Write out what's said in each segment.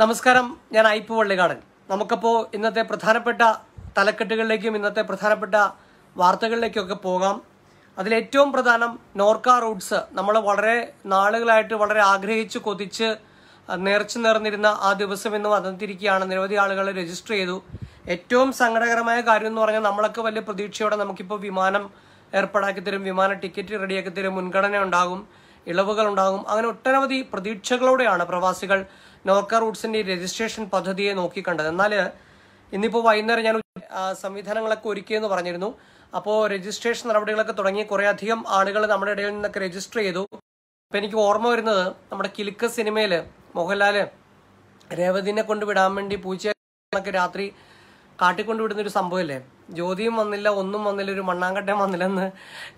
നമസ്കാരം ഞാൻ ഐപ്പ് വള്ളികാടൻ നമുക്കപ്പോ ഇന്നത്തെ പ്രധാനപ്പെട്ട തലക്കെട്ടുകളിലേക്കും ഇന്നത്തെ പ്രധാനപ്പെട്ട വാർത്തകളിലേക്കൊക്കെ പോകാം അതിലേറ്റവും പ്രധാനം നോർക്ക റൂട്ട്സ് നമ്മൾ വളരെ നാളുകളായിട്ട് വളരെ ആഗ്രഹിച്ച് കൊതിച്ച് നേർച്ചു നേർന്നിരുന്ന ആ ദിവസം ഇന്ന് വന്നിരിക്കുകയാണ് നിരവധി ആളുകൾ രജിസ്റ്റർ ചെയ്തു ഏറ്റവും സങ്കടകരമായ കാര്യം എന്ന് പറഞ്ഞാൽ നമ്മളൊക്കെ വലിയ പ്രതീക്ഷയോടെ നമുക്കിപ്പോൾ വിമാനം ഏർപ്പാടാക്കി തരും വിമാന ടിക്കറ്റ് റെഡിയാക്കി തരും മുൻഗണന ഉണ്ടാകും ഇളവുകൾ ഉണ്ടാകും അങ്ങനെ ഒട്ടനവധി പ്രതീക്ഷകളോടെയാണ് പ്രവാസികൾ നോർക്ക റൂട്ട്സിന്റെ രജിസ്ട്രേഷൻ പദ്ധതിയെ നോക്കിക്കണ്ടത് എന്നാൽ ഇന്നിപ്പോൾ വൈകുന്നേരം ഞാൻ സംവിധാനങ്ങളൊക്കെ ഒരുക്കിയെന്ന് പറഞ്ഞിരുന്നു അപ്പോൾ രജിസ്ട്രേഷൻ നടപടികളൊക്കെ തുടങ്ങി കുറേയധികം ആളുകൾ നമ്മുടെ ഇടയിൽ നിന്നൊക്കെ രജിസ്റ്റർ ചെയ്തു അപ്പം എനിക്ക് ഓർമ്മ വരുന്നത് നമ്മുടെ കിലുക്ക സിനിമയിൽ മോഹൻലാല് രേവതിനെ കൊണ്ട് വിടാൻ വേണ്ടി പൂച്ചയൊക്കെ രാത്രി കാട്ടിക്കൊണ്ട് വിടുന്ന ഒരു സംഭവമില്ലേ ജ്യോതിയും വന്നില്ല ഒന്നും വന്നില്ല ഒരു മണ്ണാങ്കട്ടം വന്നില്ലെന്ന്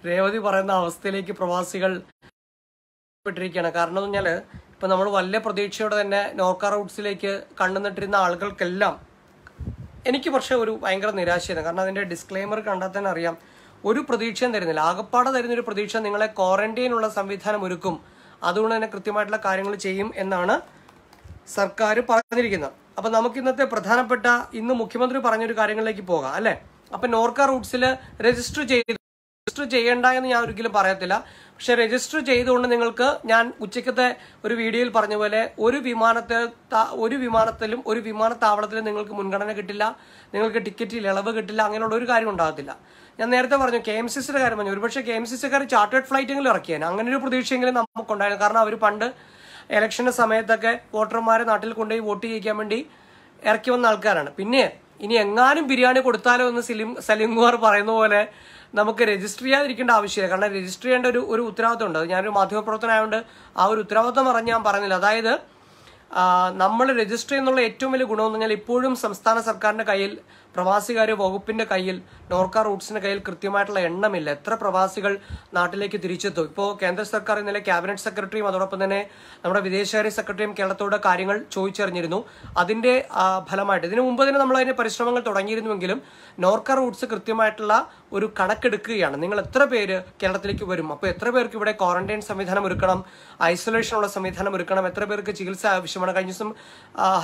രേവതി പറയുന്ന അവസ്ഥയിലേക്ക് പ്രവാസികൾ പെട്ടിരിക്കുകയാണ് കാരണം എന്ന് പറഞ്ഞാൽ ഇപ്പം നമ്മൾ വലിയ പ്രതീക്ഷയോടെ തന്നെ നോർക്ക റൂട്ട്സിലേക്ക് കണ്ടുനിട്ടിരുന്ന ആളുകൾക്കെല്ലാം എനിക്ക് പക്ഷേ ഒരു ഭയങ്കര നിരാശയായിരുന്നു കാരണം അതിൻ്റെ ഡിസ്ക്ലെയിമർ കണ്ടാൽ തന്നെ അറിയാം ഒരു പ്രതീക്ഷയും തരുന്നില്ല ആകപ്പാടെ തരുന്നൊരു പ്രതീക്ഷ നിങ്ങളെ ക്വാറന്റൈനുള്ള സംവിധാനം ഒരുക്കും അതുകൊണ്ട് തന്നെ കൃത്യമായിട്ടുള്ള കാര്യങ്ങൾ ചെയ്യും എന്നാണ് സർക്കാർ പറഞ്ഞിരിക്കുന്നത് അപ്പം നമുക്ക് ഇന്നത്തെ പ്രധാനപ്പെട്ട ഇന്ന് മുഖ്യമന്ത്രി പറഞ്ഞൊരു കാര്യങ്ങളിലേക്ക് പോകാം അല്ലേ അപ്പം നോർക്ക റൂട്ട്സിൽ രജിസ്റ്റർ ചെയ്ത് രജിസ്റ്റർ ചെയ്യേണ്ട എന്ന് ഞാൻ ഒരിക്കലും പറയത്തില്ല പക്ഷെ രജിസ്റ്റർ ചെയ്തുകൊണ്ട് നിങ്ങൾക്ക് ഞാൻ ഉച്ചക്കത്തെ ഒരു വീഡിയോയിൽ പറഞ്ഞ പോലെ ഒരു വിമാനത്തെ ഒരു വിമാനത്തിലും ഒരു വിമാനത്താവളത്തിലും നിങ്ങൾക്ക് മുൻഗണന കിട്ടില്ല നിങ്ങൾക്ക് ടിക്കറ്റിൽ ഇളവ് കിട്ടില്ല അങ്ങനെയുള്ള ഒരു കാര്യം ഉണ്ടാകത്തില്ല ഞാൻ നേരത്തെ പറഞ്ഞു കെ എം സി സിയുടെ കാര്യം പറഞ്ഞു ഒരുപക്ഷെ കെ എം സി സിക്കാർ ചാർട്ടേഡ് ഫ്ലൈറ്റെങ്കിലും ഇറക്കിയാണ് അങ്ങനെ ഒരു പ്രതീക്ഷയെങ്കിലും നമുക്കുണ്ടായിരുന്നു കാരണം അവർ പണ്ട് ഇലക്ഷൻ്റെ സമയത്തൊക്കെ വോട്ടർമാരെ നാട്ടിൽ കൊണ്ടുപോയി വോട്ട് ചെയ്യിക്കാൻ വേണ്ടി ഇറക്കി വന്ന ആൾക്കാരാണ് പിന്നെ ഇനി എങ്ങാനും ബിരിയാണി കൊടുത്താലോ എന്ന് സലിം സലിംകുമാർ പറയുന്ന പോലെ നമുക്ക് രജിസ്റ്റർ ചെയ്യാതിരിക്കേണ്ട ആവശ്യമില്ല കാരണം രജിസ്റ്റർ ചെയ്യേണ്ട ഒരു ഒരു ഉത്തരവാദിത്വം ഉണ്ട് ഞാനൊരു മാധ്യമപ്രവർത്തനമായതുകൊണ്ട് ആ ഒരു ഉത്തരവാദിത്വം പറഞ്ഞ് ഞാൻ പറഞ്ഞില്ല അതായത് നമ്മൾ രജിസ്റ്റർ ചെയ്യുന്നുള്ള ഏറ്റവും വലിയ ഗുണമെന്ന് പറഞ്ഞാൽ ഇപ്പോഴും സംസ്ഥാന സർക്കാരിൻ്റെ കയ്യിൽ പ്രവാസികാര്യ വകുപ്പിൻ്റെ കയ്യിൽ നോർക്ക റൂട്ട്സിന് കയ്യിൽ കൃത്യമായിട്ടുള്ള എണ്ണമില്ല എത്ര പ്രവാസികൾ നാട്ടിലേക്ക് തിരിച്ചെത്തും ഇപ്പോൾ കേന്ദ്ര സർക്കാർ ഇന്നലെ ക്യാബിനറ്റ് സെക്രട്ടറിയും അതോടൊപ്പം തന്നെ നമ്മുടെ വിദേശകാര്യ സെക്രട്ടറിയും കേരളത്തോട് കാര്യങ്ങൾ ചോദിച്ചറിഞ്ഞിരുന്നു അതിന്റെ ഫലമായിട്ട് ഇതിനു മുമ്പ് തന്നെ നമ്മൾ അതിന്റെ പരിശ്രമങ്ങൾ തുടങ്ങിയിരുന്നുവെങ്കിലും നോർക്ക റൂട്ട്സ് കൃത്യമായിട്ടുള്ള ഒരു കണക്കെടുക്കുകയാണ് നിങ്ങൾ എത്ര പേര് കേരളത്തിലേക്ക് വരും അപ്പോൾ എത്ര പേർക്ക് ഇവിടെ ക്വാറന്റൈൻ സംവിധാനം ഒരുക്കണം ഐസൊലേഷനുള്ള സംവിധാനം ഒരുക്കണം എത്ര പേർക്ക് ചികിത്സ ആവശ്യമാണ് കഴിഞ്ഞ ദിവസം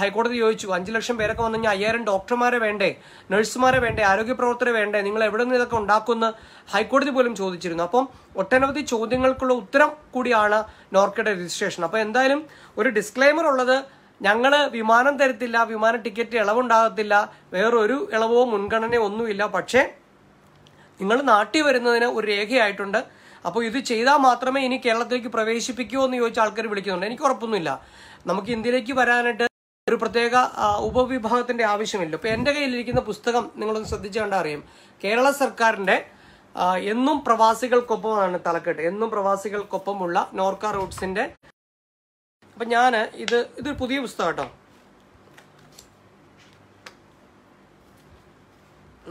ഹൈക്കോടതി ചോദിച്ചു അഞ്ചു ലക്ഷം പേരൊക്കെ വന്നു കഴിഞ്ഞാൽ അയ്യായിരം ഡോക്ടർമാരെ വേണ്ടേ നഴ്സുമാരെ വേണ്ടേ ആരോഗ്യ പ്രവർത്തകരെ വേണ്ടേ ചെയ്യേണ്ടത് നിങ്ങൾ എവിടെ നിന്ന് ഇതൊക്കെ ഉണ്ടാക്കുന്ന ഹൈക്കോടതി പോലും ചോദിച്ചിരുന്നു അപ്പം ഒട്ടനവധി ചോദ്യങ്ങൾക്കുള്ള ഉത്തരം കൂടിയാണ് നോർക്കയുടെ രജിസ്ട്രേഷൻ അപ്പോൾ എന്തായാലും ഒരു ഡിസ്ക്ലൈമർ ഉള്ളത് ഞങ്ങൾ വിമാനം തരത്തില്ല വിമാന ടിക്കറ്റ് ഇളവുണ്ടാകത്തില്ല വേറൊരു ഇളവോ മുൻഗണനയോ ഒന്നുമില്ല പക്ഷേ നിങ്ങൾ നാട്ടിൽ വരുന്നതിന് ഒരു രേഖയായിട്ടുണ്ട് അപ്പോൾ ഇത് ചെയ്താൽ മാത്രമേ ഇനി കേരളത്തിലേക്ക് പ്രവേശിപ്പിക്കൂ എന്ന് ചോദിച്ച ആൾക്കാർ വിളിക്കുന്നുണ്ട് എനിക്ക് ഉറപ്പൊന്നുമില്ല നമുക്ക് ഇന്ത്യയിലേക്ക് വരാനായിട്ട് ഒരു പ്രത്യേക ഉപവിഭാഗത്തിന്റെ ആവശ്യമില്ല ഇപ്പൊ എൻ്റെ കയ്യിലിരിക്കുന്ന പുസ്തകം നിങ്ങളൊന്ന് ശ്രദ്ധിച്ചു കണ്ടാൽ അറിയാം കേരള സർക്കാരിന്റെ എന്നും പ്രവാസികൾക്കൊപ്പമാണ് തലക്കെട്ട് എന്നും പ്രവാസികൾക്കൊപ്പമുള്ള നോർക്ക റൂട്ട്സിന്റെ അപ്പൊ ഞാൻ ഇത് ഇതൊരു പുതിയ പുസ്തകം കേട്ടോ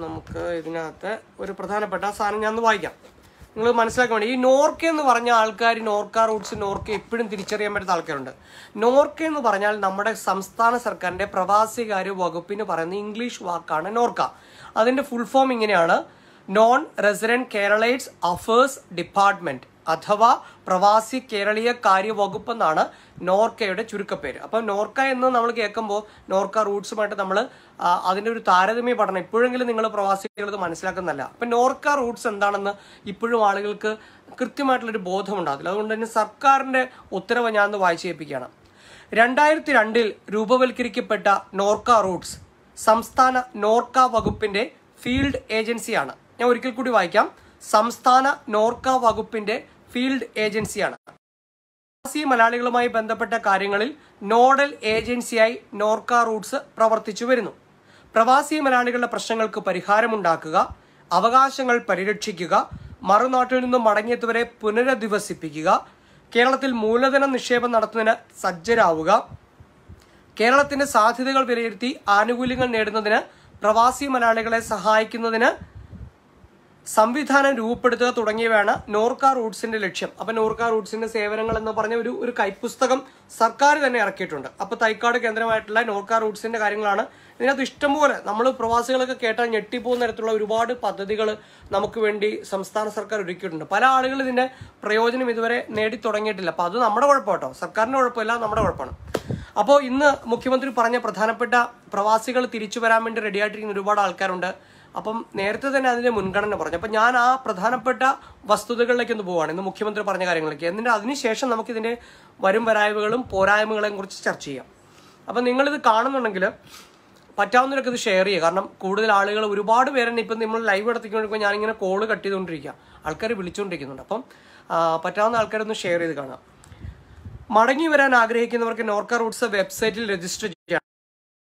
നമുക്ക് ഇതിനകത്ത് ഒരു പ്രധാനപ്പെട്ട സാധനം ഞാൻ ഒന്ന് വായിക്കാം നിങ്ങൾ മനസ്സിലാക്കാൻ വേണ്ടി ഈ നോർക്ക എന്ന് പറഞ്ഞ ആൾക്കാർ നോർക്ക റൂട്ട്സ് നോർക്ക എപ്പോഴും തിരിച്ചറിയാൻ പറ്റുന്ന ആൾക്കാരുണ്ട് നോർക്ക എന്ന് പറഞ്ഞാൽ നമ്മുടെ സംസ്ഥാന സർക്കാരിൻ്റെ പ്രവാസികാര്യ വകുപ്പിന് പറയുന്ന ഇംഗ്ലീഷ് വാക്കാണ് നോർക്ക അതിൻ്റെ ഫുൾ ഫോം ഇങ്ങനെയാണ് non resident Keralites affairs department അഥവാ പ്രവാസി കേരളീയ കാര്യവകുപ്പ് എന്നാണ് നോർക്കയുടെ ചുരുക്കപ്പേര് അപ്പൊ നോർക്ക എന്ന് നമ്മൾ കേൾക്കുമ്പോൾ നോർക്ക റൂട്ട്സുമായിട്ട് നമ്മൾ അതിൻ്റെ ഒരു താരതമ്യ പഠനം ഇപ്പോഴെങ്കിലും നിങ്ങൾ പ്രവാസികളത് മനസ്സിലാക്കുന്നതല്ല അപ്പൊ നോർക്ക റൂട്ട്സ് എന്താണെന്ന് ഇപ്പോഴും ആളുകൾക്ക് കൃത്യമായിട്ടുള്ളൊരു ഉണ്ടാകില്ല അതുകൊണ്ട് തന്നെ സർക്കാരിന്റെ ഉത്തരവ് ഞാൻ വായിച്ചു കേൾപ്പിക്കുകയാണ് രണ്ടായിരത്തി രണ്ടിൽ രൂപവൽക്കരിക്കപ്പെട്ട നോർക്ക റൂട്ട്സ് സംസ്ഥാന നോർക്ക വകുപ്പിന്റെ ഫീൽഡ് ഏജൻസിയാണ് ഞാൻ ഒരിക്കൽ കൂടി വായിക്കാം സംസ്ഥാന നോർക്ക വകുപ്പിന്റെ ഫീൽഡ് ഏജൻസിയാണ് പ്രവാസി മലയാളികളുമായി ബന്ധപ്പെട്ട കാര്യങ്ങളിൽ നോഡൽ ഏജൻസിയായി നോർക്ക റൂട്ട്സ് പ്രവർത്തിച്ചു വരുന്നു പ്രവാസി മലയാളികളുടെ പ്രശ്നങ്ങൾക്ക് പരിഹാരമുണ്ടാക്കുക അവകാശങ്ങൾ പരിരക്ഷിക്കുക മറുനാട്ടിൽ നിന്നും മടങ്ങിയെത്തവരെ പുനരധിവസിപ്പിക്കുക കേരളത്തിൽ മൂലധന നിക്ഷേപം നടത്തുന്നതിന് സജ്ജരാവുക കേരളത്തിന്റെ സാധ്യതകൾ വിലയിരുത്തി ആനുകൂല്യങ്ങൾ നേടുന്നതിന് പ്രവാസി മലയാളികളെ സഹായിക്കുന്നതിന് സംവിധാനം രൂപപ്പെടുത്തുക തുടങ്ങിയവയാണ് നോർക്ക റൂട്ട്സിന്റെ ലക്ഷ്യം അപ്പൊ നോർക്ക റൂട്ട്സിന്റെ സേവനങ്ങൾ എന്ന് പറഞ്ഞ ഒരു ഒരു കൈപ്പുസ്തകം സർക്കാർ തന്നെ ഇറക്കിയിട്ടുണ്ട് അപ്പൊ തൈക്കാട് കേന്ദ്രമായിട്ടുള്ള നോർക്ക റൂട്ട്സിന്റെ കാര്യങ്ങളാണ് ഇതിനകത്ത് ഇഷ്ടംപോലെ നമ്മൾ പ്രവാസികളൊക്കെ കേട്ടാൽ ഞെട്ടിപ്പോകുന്ന തരത്തിലുള്ള ഒരുപാട് പദ്ധതികൾ നമുക്ക് വേണ്ടി സംസ്ഥാന സർക്കാർ ഒരുക്കിയിട്ടുണ്ട് പല ആളുകൾ ഇതിന്റെ പ്രയോജനം ഇതുവരെ നേടി തുടങ്ങിയിട്ടില്ല അപ്പൊ അത് നമ്മുടെ കുഴപ്പമാട്ടോ സർക്കാരിന്റെ കുഴപ്പമില്ല നമ്മുടെ കുഴപ്പമാണ് അപ്പോൾ ഇന്ന് മുഖ്യമന്ത്രി പറഞ്ഞ പ്രധാനപ്പെട്ട പ്രവാസികൾ തിരിച്ചു വരാൻ വേണ്ടി റെഡിയായിട്ടിരിക്കുന്ന ഒരുപാട് ആൾക്കാരുണ്ട് അപ്പം നേരത്തെ തന്നെ അതിന്റെ മുൻഗണന പറഞ്ഞു അപ്പൊ ഞാൻ ആ പ്രധാനപ്പെട്ട വസ്തുതകളിലേക്ക് ഒന്ന് പോവാണ് ഇന്ന് മുഖ്യമന്ത്രി പറഞ്ഞ കാര്യങ്ങളൊക്കെ എന്നിട്ട് അതിനുശേഷം നമുക്ക് ഇതിന്റെ വരും വരായ്മകളും പോരായ്മകളെയും കുറിച്ച് ചർച്ച ചെയ്യാം നിങ്ങൾ നിങ്ങളിത് കാണുന്നുണ്ടെങ്കിൽ പറ്റാവുന്നവരൊക്കെ ഇത് ഷെയർ ചെയ്യുക കാരണം കൂടുതൽ ആളുകൾ ഒരുപാട് പേരെന്നെ ഇപ്പം നമ്മൾ ലൈവ് നടത്തിക്കൊണ്ടിരിക്കുമ്പോൾ ഇങ്ങനെ കോള് കട്ട് ചെയ്തുകൊണ്ടിരിക്കുക ആൾക്കാർ വിളിച്ചുകൊണ്ടിരിക്കുന്നുണ്ട് അപ്പം പറ്റാവുന്ന ആൾക്കാരൊന്ന് ഷെയർ ചെയ്ത് കാണാം മടങ്ങി വരാൻ ആഗ്രഹിക്കുന്നവർക്ക് നോർക്ക റൂട്ട്സ് വെബ്സൈറ്റിൽ രജിസ്റ്റർ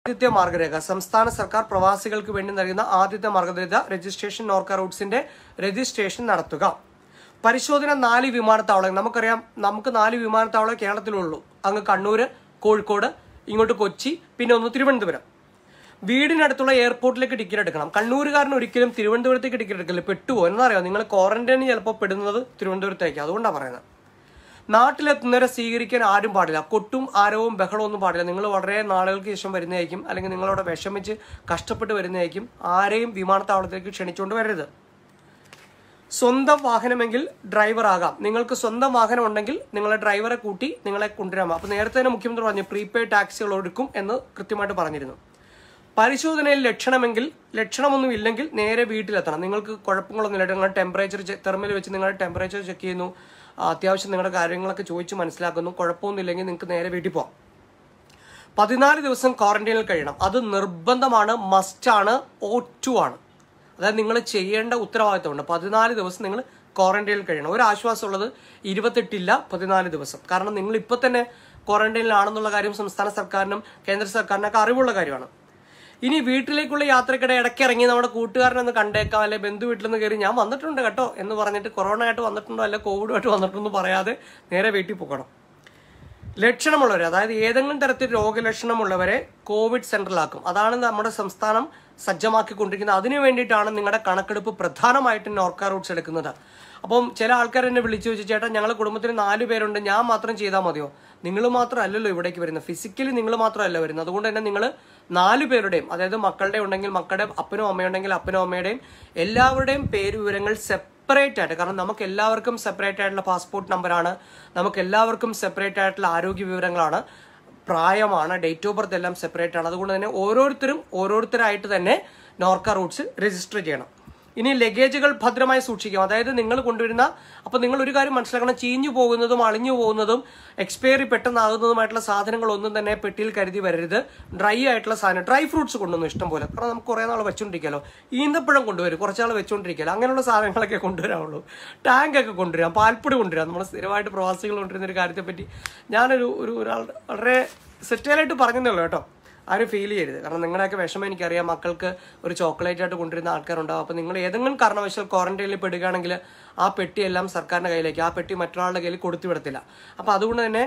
ആദ്യത്തെ മാർഗരേഖ സംസ്ഥാന സർക്കാർ പ്രവാസികൾക്ക് വേണ്ടി നൽകുന്ന ആദ്യത്തെ മാർഗരേഖ രജിസ്ട്രേഷൻ നോർക്ക റൂട്ട്സിന്റെ രജിസ്ട്രേഷൻ നടത്തുക പരിശോധന നാല് വിമാനത്താവളങ്ങൾ നമുക്കറിയാം നമുക്ക് നാല് വിമാനത്താവളം കേരളത്തിലുള്ളൂ അങ്ങ് കണ്ണൂർ കോഴിക്കോട് ഇങ്ങോട്ട് കൊച്ചി പിന്നെ ഒന്ന് തിരുവനന്തപുരം വീടിനടുത്തുള്ള എയർപോർട്ടിലേക്ക് ടിക്കറ്റ് എടുക്കണം കണ്ണൂരുകാരൻ ഒരിക്കലും തിരുവനന്തപുരത്തേക്ക് ടിക്കറ്റ് എടുക്കില്ല പെട്ടുപോകും എന്നറിയാം നിങ്ങൾ ക്വാറന്റൈനിൽ ചിലപ്പോൾ പെടുന്നത് തിരുവനന്തപുരത്തേക്ക് അതുകൊണ്ടാണ് പറയുന്നത് നാട്ടിലെത്തുന്നവരെ സ്വീകരിക്കാൻ ആരും പാടില്ല കൊട്ടും ആരവും ബഹളവും ഒന്നും പാടില്ല നിങ്ങൾ വളരെ നാളുകൾക്ക് ശേഷം വരുന്നതായിരിക്കും അല്ലെങ്കിൽ നിങ്ങളവിടെ വിഷമിച്ച് കഷ്ടപ്പെട്ട് വരുന്നതായിരിക്കും ആരെയും വിമാനത്താവളത്തിലേക്ക് ക്ഷണിച്ചുകൊണ്ട് വരരുത് സ്വന്തം വാഹനമെങ്കിൽ ഡ്രൈവർ ആകാം നിങ്ങൾക്ക് സ്വന്തം വാഹനം ഉണ്ടെങ്കിൽ നിങ്ങളെ ഡ്രൈവറെ കൂട്ടി നിങ്ങളെ കൊണ്ടുവരാം അപ്പോൾ നേരത്തെ തന്നെ മുഖ്യമന്ത്രി പറഞ്ഞു പ്രീപെയ്ഡ് ടാക്സികൾ ഒടുക്കും എന്ന് കൃത്യമായിട്ട് പറഞ്ഞിരുന്നു പരിശോധനയിൽ ലക്ഷണമെങ്കിൽ ലക്ഷണമൊന്നും ഇല്ലെങ്കിൽ നേരെ വീട്ടിലെത്തണം നിങ്ങൾക്ക് കുഴപ്പങ്ങളൊന്നുമില്ല നിങ്ങളുടെ ടെമ്പറേച്ചർ തെർമൽ വെച്ച് നിങ്ങളുടെ ടെമ്പറേച്ചർ ചെക്ക് ചെയ്യുന്നു അത്യാവശ്യം നിങ്ങളുടെ കാര്യങ്ങളൊക്കെ ചോദിച്ച് മനസ്സിലാക്കുന്നു കുഴപ്പമൊന്നുമില്ലെങ്കിൽ നിങ്ങൾക്ക് നേരെ വീട്ടിൽ പോകാം പതിനാല് ദിവസം ക്വാറന്റൈനിൽ കഴിയണം അത് നിർബന്ധമാണ് മസ്റ്റാണ് ഓറ്റു ആണ് അതായത് നിങ്ങൾ ചെയ്യേണ്ട ഉത്തരവാദിത്തമുണ്ട് പതിനാല് ദിവസം നിങ്ങൾ ക്വാറന്റൈനിൽ കഴിയണം ഒരു ആശ്വാസമുള്ളത് ഇരുപത്തെട്ടില്ല പതിനാല് ദിവസം കാരണം നിങ്ങൾ ഇപ്പം തന്നെ ക്വാറന്റീനിലാണെന്നുള്ള കാര്യം സംസ്ഥാന സർക്കാരിനും കേന്ദ്ര സർക്കാരിനൊക്കെ അറിവുള്ള കാര്യമാണ് ഇനി വീട്ടിലേക്കുള്ള യാത്രക്കിടെ ഇടയ്ക്ക് ഇറങ്ങി നമ്മുടെ ഒന്ന് കണ്ടേക്കാം അല്ലെ ബന്ധു നിന്ന് കയറി ഞാൻ വന്നിട്ടുണ്ട് കേട്ടോ എന്ന് പറഞ്ഞിട്ട് കൊറോണ ആയിട്ട് വന്നിട്ടുണ്ടോ അല്ലെ കോവിഡുമായിട്ട് വന്നിട്ടുണ്ടെന്ന് പറയാതെ നേരെ വീട്ടിൽ പോകണം ലക്ഷണമുള്ളവർ അതായത് ഏതെങ്കിലും തരത്തിൽ രോഗലക്ഷണമുള്ളവരെ കോവിഡ് സെന്ററിലാക്കും അതാണ് നമ്മുടെ സംസ്ഥാനം സജ്ജമാക്കിക്കൊണ്ടിരിക്കുന്നത് അതിനു വേണ്ടിയിട്ടാണ് നിങ്ങളുടെ കണക്കെടുപ്പ് പ്രധാനമായിട്ടും നോർക്ക റൂട്ട്സ് എടുക്കുന്നത് അപ്പം ചില ആൾക്കാർ എന്നെ വിളിച്ചു ചോദിച്ചു ചേട്ടാ ഞങ്ങൾ കുടുംബത്തിൽ നാല് പേരുണ്ട് ഞാൻ മാത്രം ചെയ്താൽ മതിയോ നിങ്ങൾ മാത്രമല്ലല്ലോ ഇവിടേക്ക് വരുന്നത് ഫിസിക്കലി നിങ്ങൾ മാത്രമല്ല വരുന്നത് അതുകൊണ്ട് തന്നെ നിങ്ങൾ നാലു പേരുടെയും അതായത് മക്കളുടെ ഉണ്ടെങ്കിൽ മക്കളുടെ അപ്പനും അമ്മയുണ്ടെങ്കിൽ അപ്പനും അമ്മയുടെയും എല്ലാവരുടെയും പേര് വിവരങ്ങൾ സെപ്പറേറ്റ് ആയിട്ട് കാരണം നമുക്ക് എല്ലാവർക്കും സെപ്പറേറ്റ് ആയിട്ടുള്ള പാസ്പോർട്ട് നമ്പറാണ് നമുക്ക് എല്ലാവർക്കും സെപ്പറേറ്റ് ആയിട്ടുള്ള ആരോഗ്യ വിവരങ്ങളാണ് പ്രായമാണ് ഡേറ്റ് ഓഫ് ബർത്ത് എല്ലാം സെപ്പറേറ്റ് ആണ് അതുകൊണ്ട് തന്നെ ഓരോരുത്തരും ഓരോരുത്തരായിട്ട് തന്നെ നോർക്ക റൂട്ട്സ് രജിസ്റ്റർ ചെയ്യണം ഇനി ലഗേജുകൾ ഭദ്രമായി സൂക്ഷിക്കാം അതായത് നിങ്ങൾ കൊണ്ടുവരുന്ന അപ്പോൾ നിങ്ങൾ ഒരു കാര്യം മനസ്സിലാക്കണം ചീഞ്ഞു പോകുന്നതും അളിഞ്ഞു പോകുന്നതും എക്സ്പയറി പെട്ടെന്നാകുന്നതുമായിട്ടുള്ള സാധനങ്ങൾ ഒന്നും തന്നെ പെട്ടിയിൽ കരുതി വരരുത് ഡ്രൈ ആയിട്ടുള്ള സാധനം ഡ്രൈ ഫ്രൂട്ട്സ് കൊണ്ടുവന്നു ഇഷ്ടം പോലെ കാരണം നമുക്ക് കുറേ നാൾ വെച്ചുകൊണ്ടിരിക്കാലോ ഈന്തപ്പഴം കൊണ്ടുവരും കുറച്ച് നാൾ വെച്ചുകൊണ്ടിരിക്കാലോ അങ്ങനെയുള്ള സാധനങ്ങളൊക്കെ കൊണ്ടുവരാവുള്ളൂ ടാങ്കൊക്കെ കൊണ്ടുവരാം പാൽപ്പൊടി കൊണ്ടുവരാം നമ്മൾ സ്ഥിരമായിട്ട് പ്രവാസികൾ കൊണ്ടുവരുന്ന ഒരു കാര്യത്തെപ്പറ്റി ഞാനൊരു ഒരു ഒരാൾ വളരെ സെറ്റേലായിട്ട് പറഞ്ഞല്ലോ കേട്ടോ ആരും ഫീൽ ചെയ്യരുത് കാരണം നിങ്ങളുടെയൊക്കെ വിഷമം എനിക്കറിയാം മക്കൾക്ക് ഒരു ചോക്ലേറ്റ് ആയിട്ട് കൊണ്ടുവരുന്ന ആൾക്കാരുണ്ടാവും അപ്പോൾ നിങ്ങൾ ഏതെങ്കിലും കാരണവശാൽ ക്വാറന്റൈനിൽ പെടുകയാണെങ്കിൽ ആ പെട്ടിയെല്ലാം സർക്കാരിൻ്റെ കയ്യിലേക്ക് ആ പെട്ടി മറ്റൊരാളുടെ കയ്യിൽ കൊടുത്തുവിടത്തില്ല അപ്പോൾ അതുകൊണ്ട് തന്നെ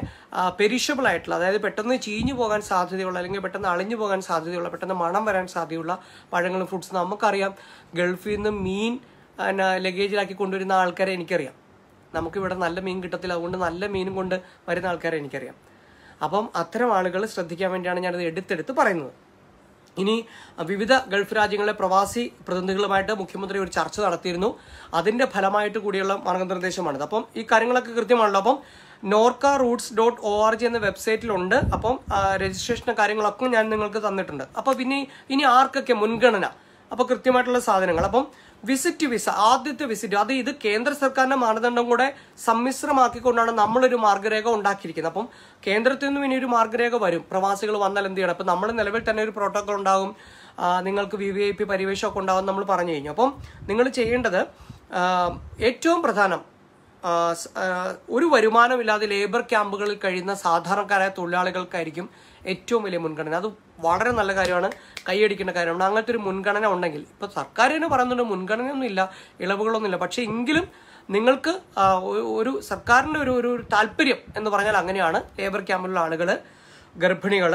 പെരിഷബിൾ ആയിട്ടുള്ള അതായത് പെട്ടെന്ന് ചീഞ്ഞു പോകാൻ സാധ്യതയുള്ള അല്ലെങ്കിൽ പെട്ടെന്ന് അളിഞ്ഞു പോകാൻ സാധ്യതയുള്ള പെട്ടെന്ന് മണം വരാൻ സാധ്യതയുള്ള പഴങ്ങളും ഫ്രൂട്ട്സും നമുക്കറിയാം ഗൾഫിൽ നിന്ന് മീൻ പിന്നെ ലഗേജിലാക്കി കൊണ്ടുവരുന്ന ആൾക്കാരെ എനിക്കറിയാം നമുക്കിവിടെ നല്ല മീൻ കിട്ടത്തില്ല അതുകൊണ്ട് നല്ല മീനും കൊണ്ട് വരുന്ന ആൾക്കാരെ എനിക്കറിയാം അപ്പം അത്തരം ആളുകൾ ശ്രദ്ധിക്കാൻ വേണ്ടിയാണ് ഞാനത് എടുത്തെടുത്ത് പറയുന്നത് ഇനി വിവിധ ഗൾഫ് രാജ്യങ്ങളിലെ പ്രവാസി പ്രതിനിധികളുമായിട്ട് മുഖ്യമന്ത്രി ഒരു ചർച്ച നടത്തിയിരുന്നു അതിന്റെ ഫലമായിട്ട് കൂടിയുള്ള മാർഗനിർദ്ദേശമാണിത് അപ്പം ഈ കാര്യങ്ങളൊക്കെ കൃത്യമാണല്ലോ അപ്പം NORKA roots dot O R G എന്ന വെബ്സൈറ്റിലുണ്ട് അപ്പം രജിസ്ട്രേഷനും കാര്യങ്ങളൊക്കെ ഞാൻ നിങ്ങൾക്ക് തന്നിട്ടുണ്ട് അപ്പൊ പിന്നെ ഇനി ആർക്കൊക്കെ മുൻഗണന അപ്പൊ കൃത്യമായിട്ടുള്ള സാധനങ്ങൾ അപ്പം വിസിറ്റ് വിസ ആദ്യത്തെ വിസിറ്റ് അത് ഇത് കേന്ദ്ര സർക്കാരിന്റെ മാനദണ്ഡം കൂടെ സമ്മിശ്രമാക്കിക്കൊണ്ടാണ് നമ്മളൊരു മാർഗരേഖ ഉണ്ടാക്കിയിരിക്കുന്നത് അപ്പം കേന്ദ്രത്തിൽ നിന്നും ഇനി ഒരു മാർഗരേഖ വരും പ്രവാസികൾ വന്നാൽ എന്ത് ചെയ്യണം അപ്പം നമ്മൾ നിലവിൽ തന്നെ ഒരു പ്രോട്ടോക്കോൾ ഉണ്ടാകും നിങ്ങൾക്ക് വി വി ഐ പി പരിവേഷമൊക്കെ ഉണ്ടാകും നമ്മൾ പറഞ്ഞു കഴിഞ്ഞു അപ്പം നിങ്ങൾ ചെയ്യേണ്ടത് ഏറ്റവും പ്രധാനം ഒരു വരുമാനമില്ലാതെ ലേബർ ക്യാമ്പുകളിൽ കഴിയുന്ന സാധാരണക്കാരായ തൊഴിലാളികൾക്കായിരിക്കും ഏറ്റവും വലിയ മുൻഗണന അത് വളരെ നല്ല കാര്യമാണ് കൈയടിക്കേണ്ട കാര്യമാണ് അങ്ങനത്തെ ഒരു മുൻഗണന ഉണ്ടെങ്കിൽ ഇപ്പോൾ സർക്കാർ തന്നെ പറയുന്നുണ്ട് മുൻഗണനയൊന്നുമില്ല ഇളവുകളൊന്നുമില്ല പക്ഷേ എങ്കിലും നിങ്ങൾക്ക് ഒരു സർക്കാരിൻ്റെ ഒരു ഒരു താല്പര്യം എന്ന് പറഞ്ഞാൽ അങ്ങനെയാണ് ലേബർ ക്യാമ്പിലുള്ള ആളുകൾ ഗർഭിണികൾ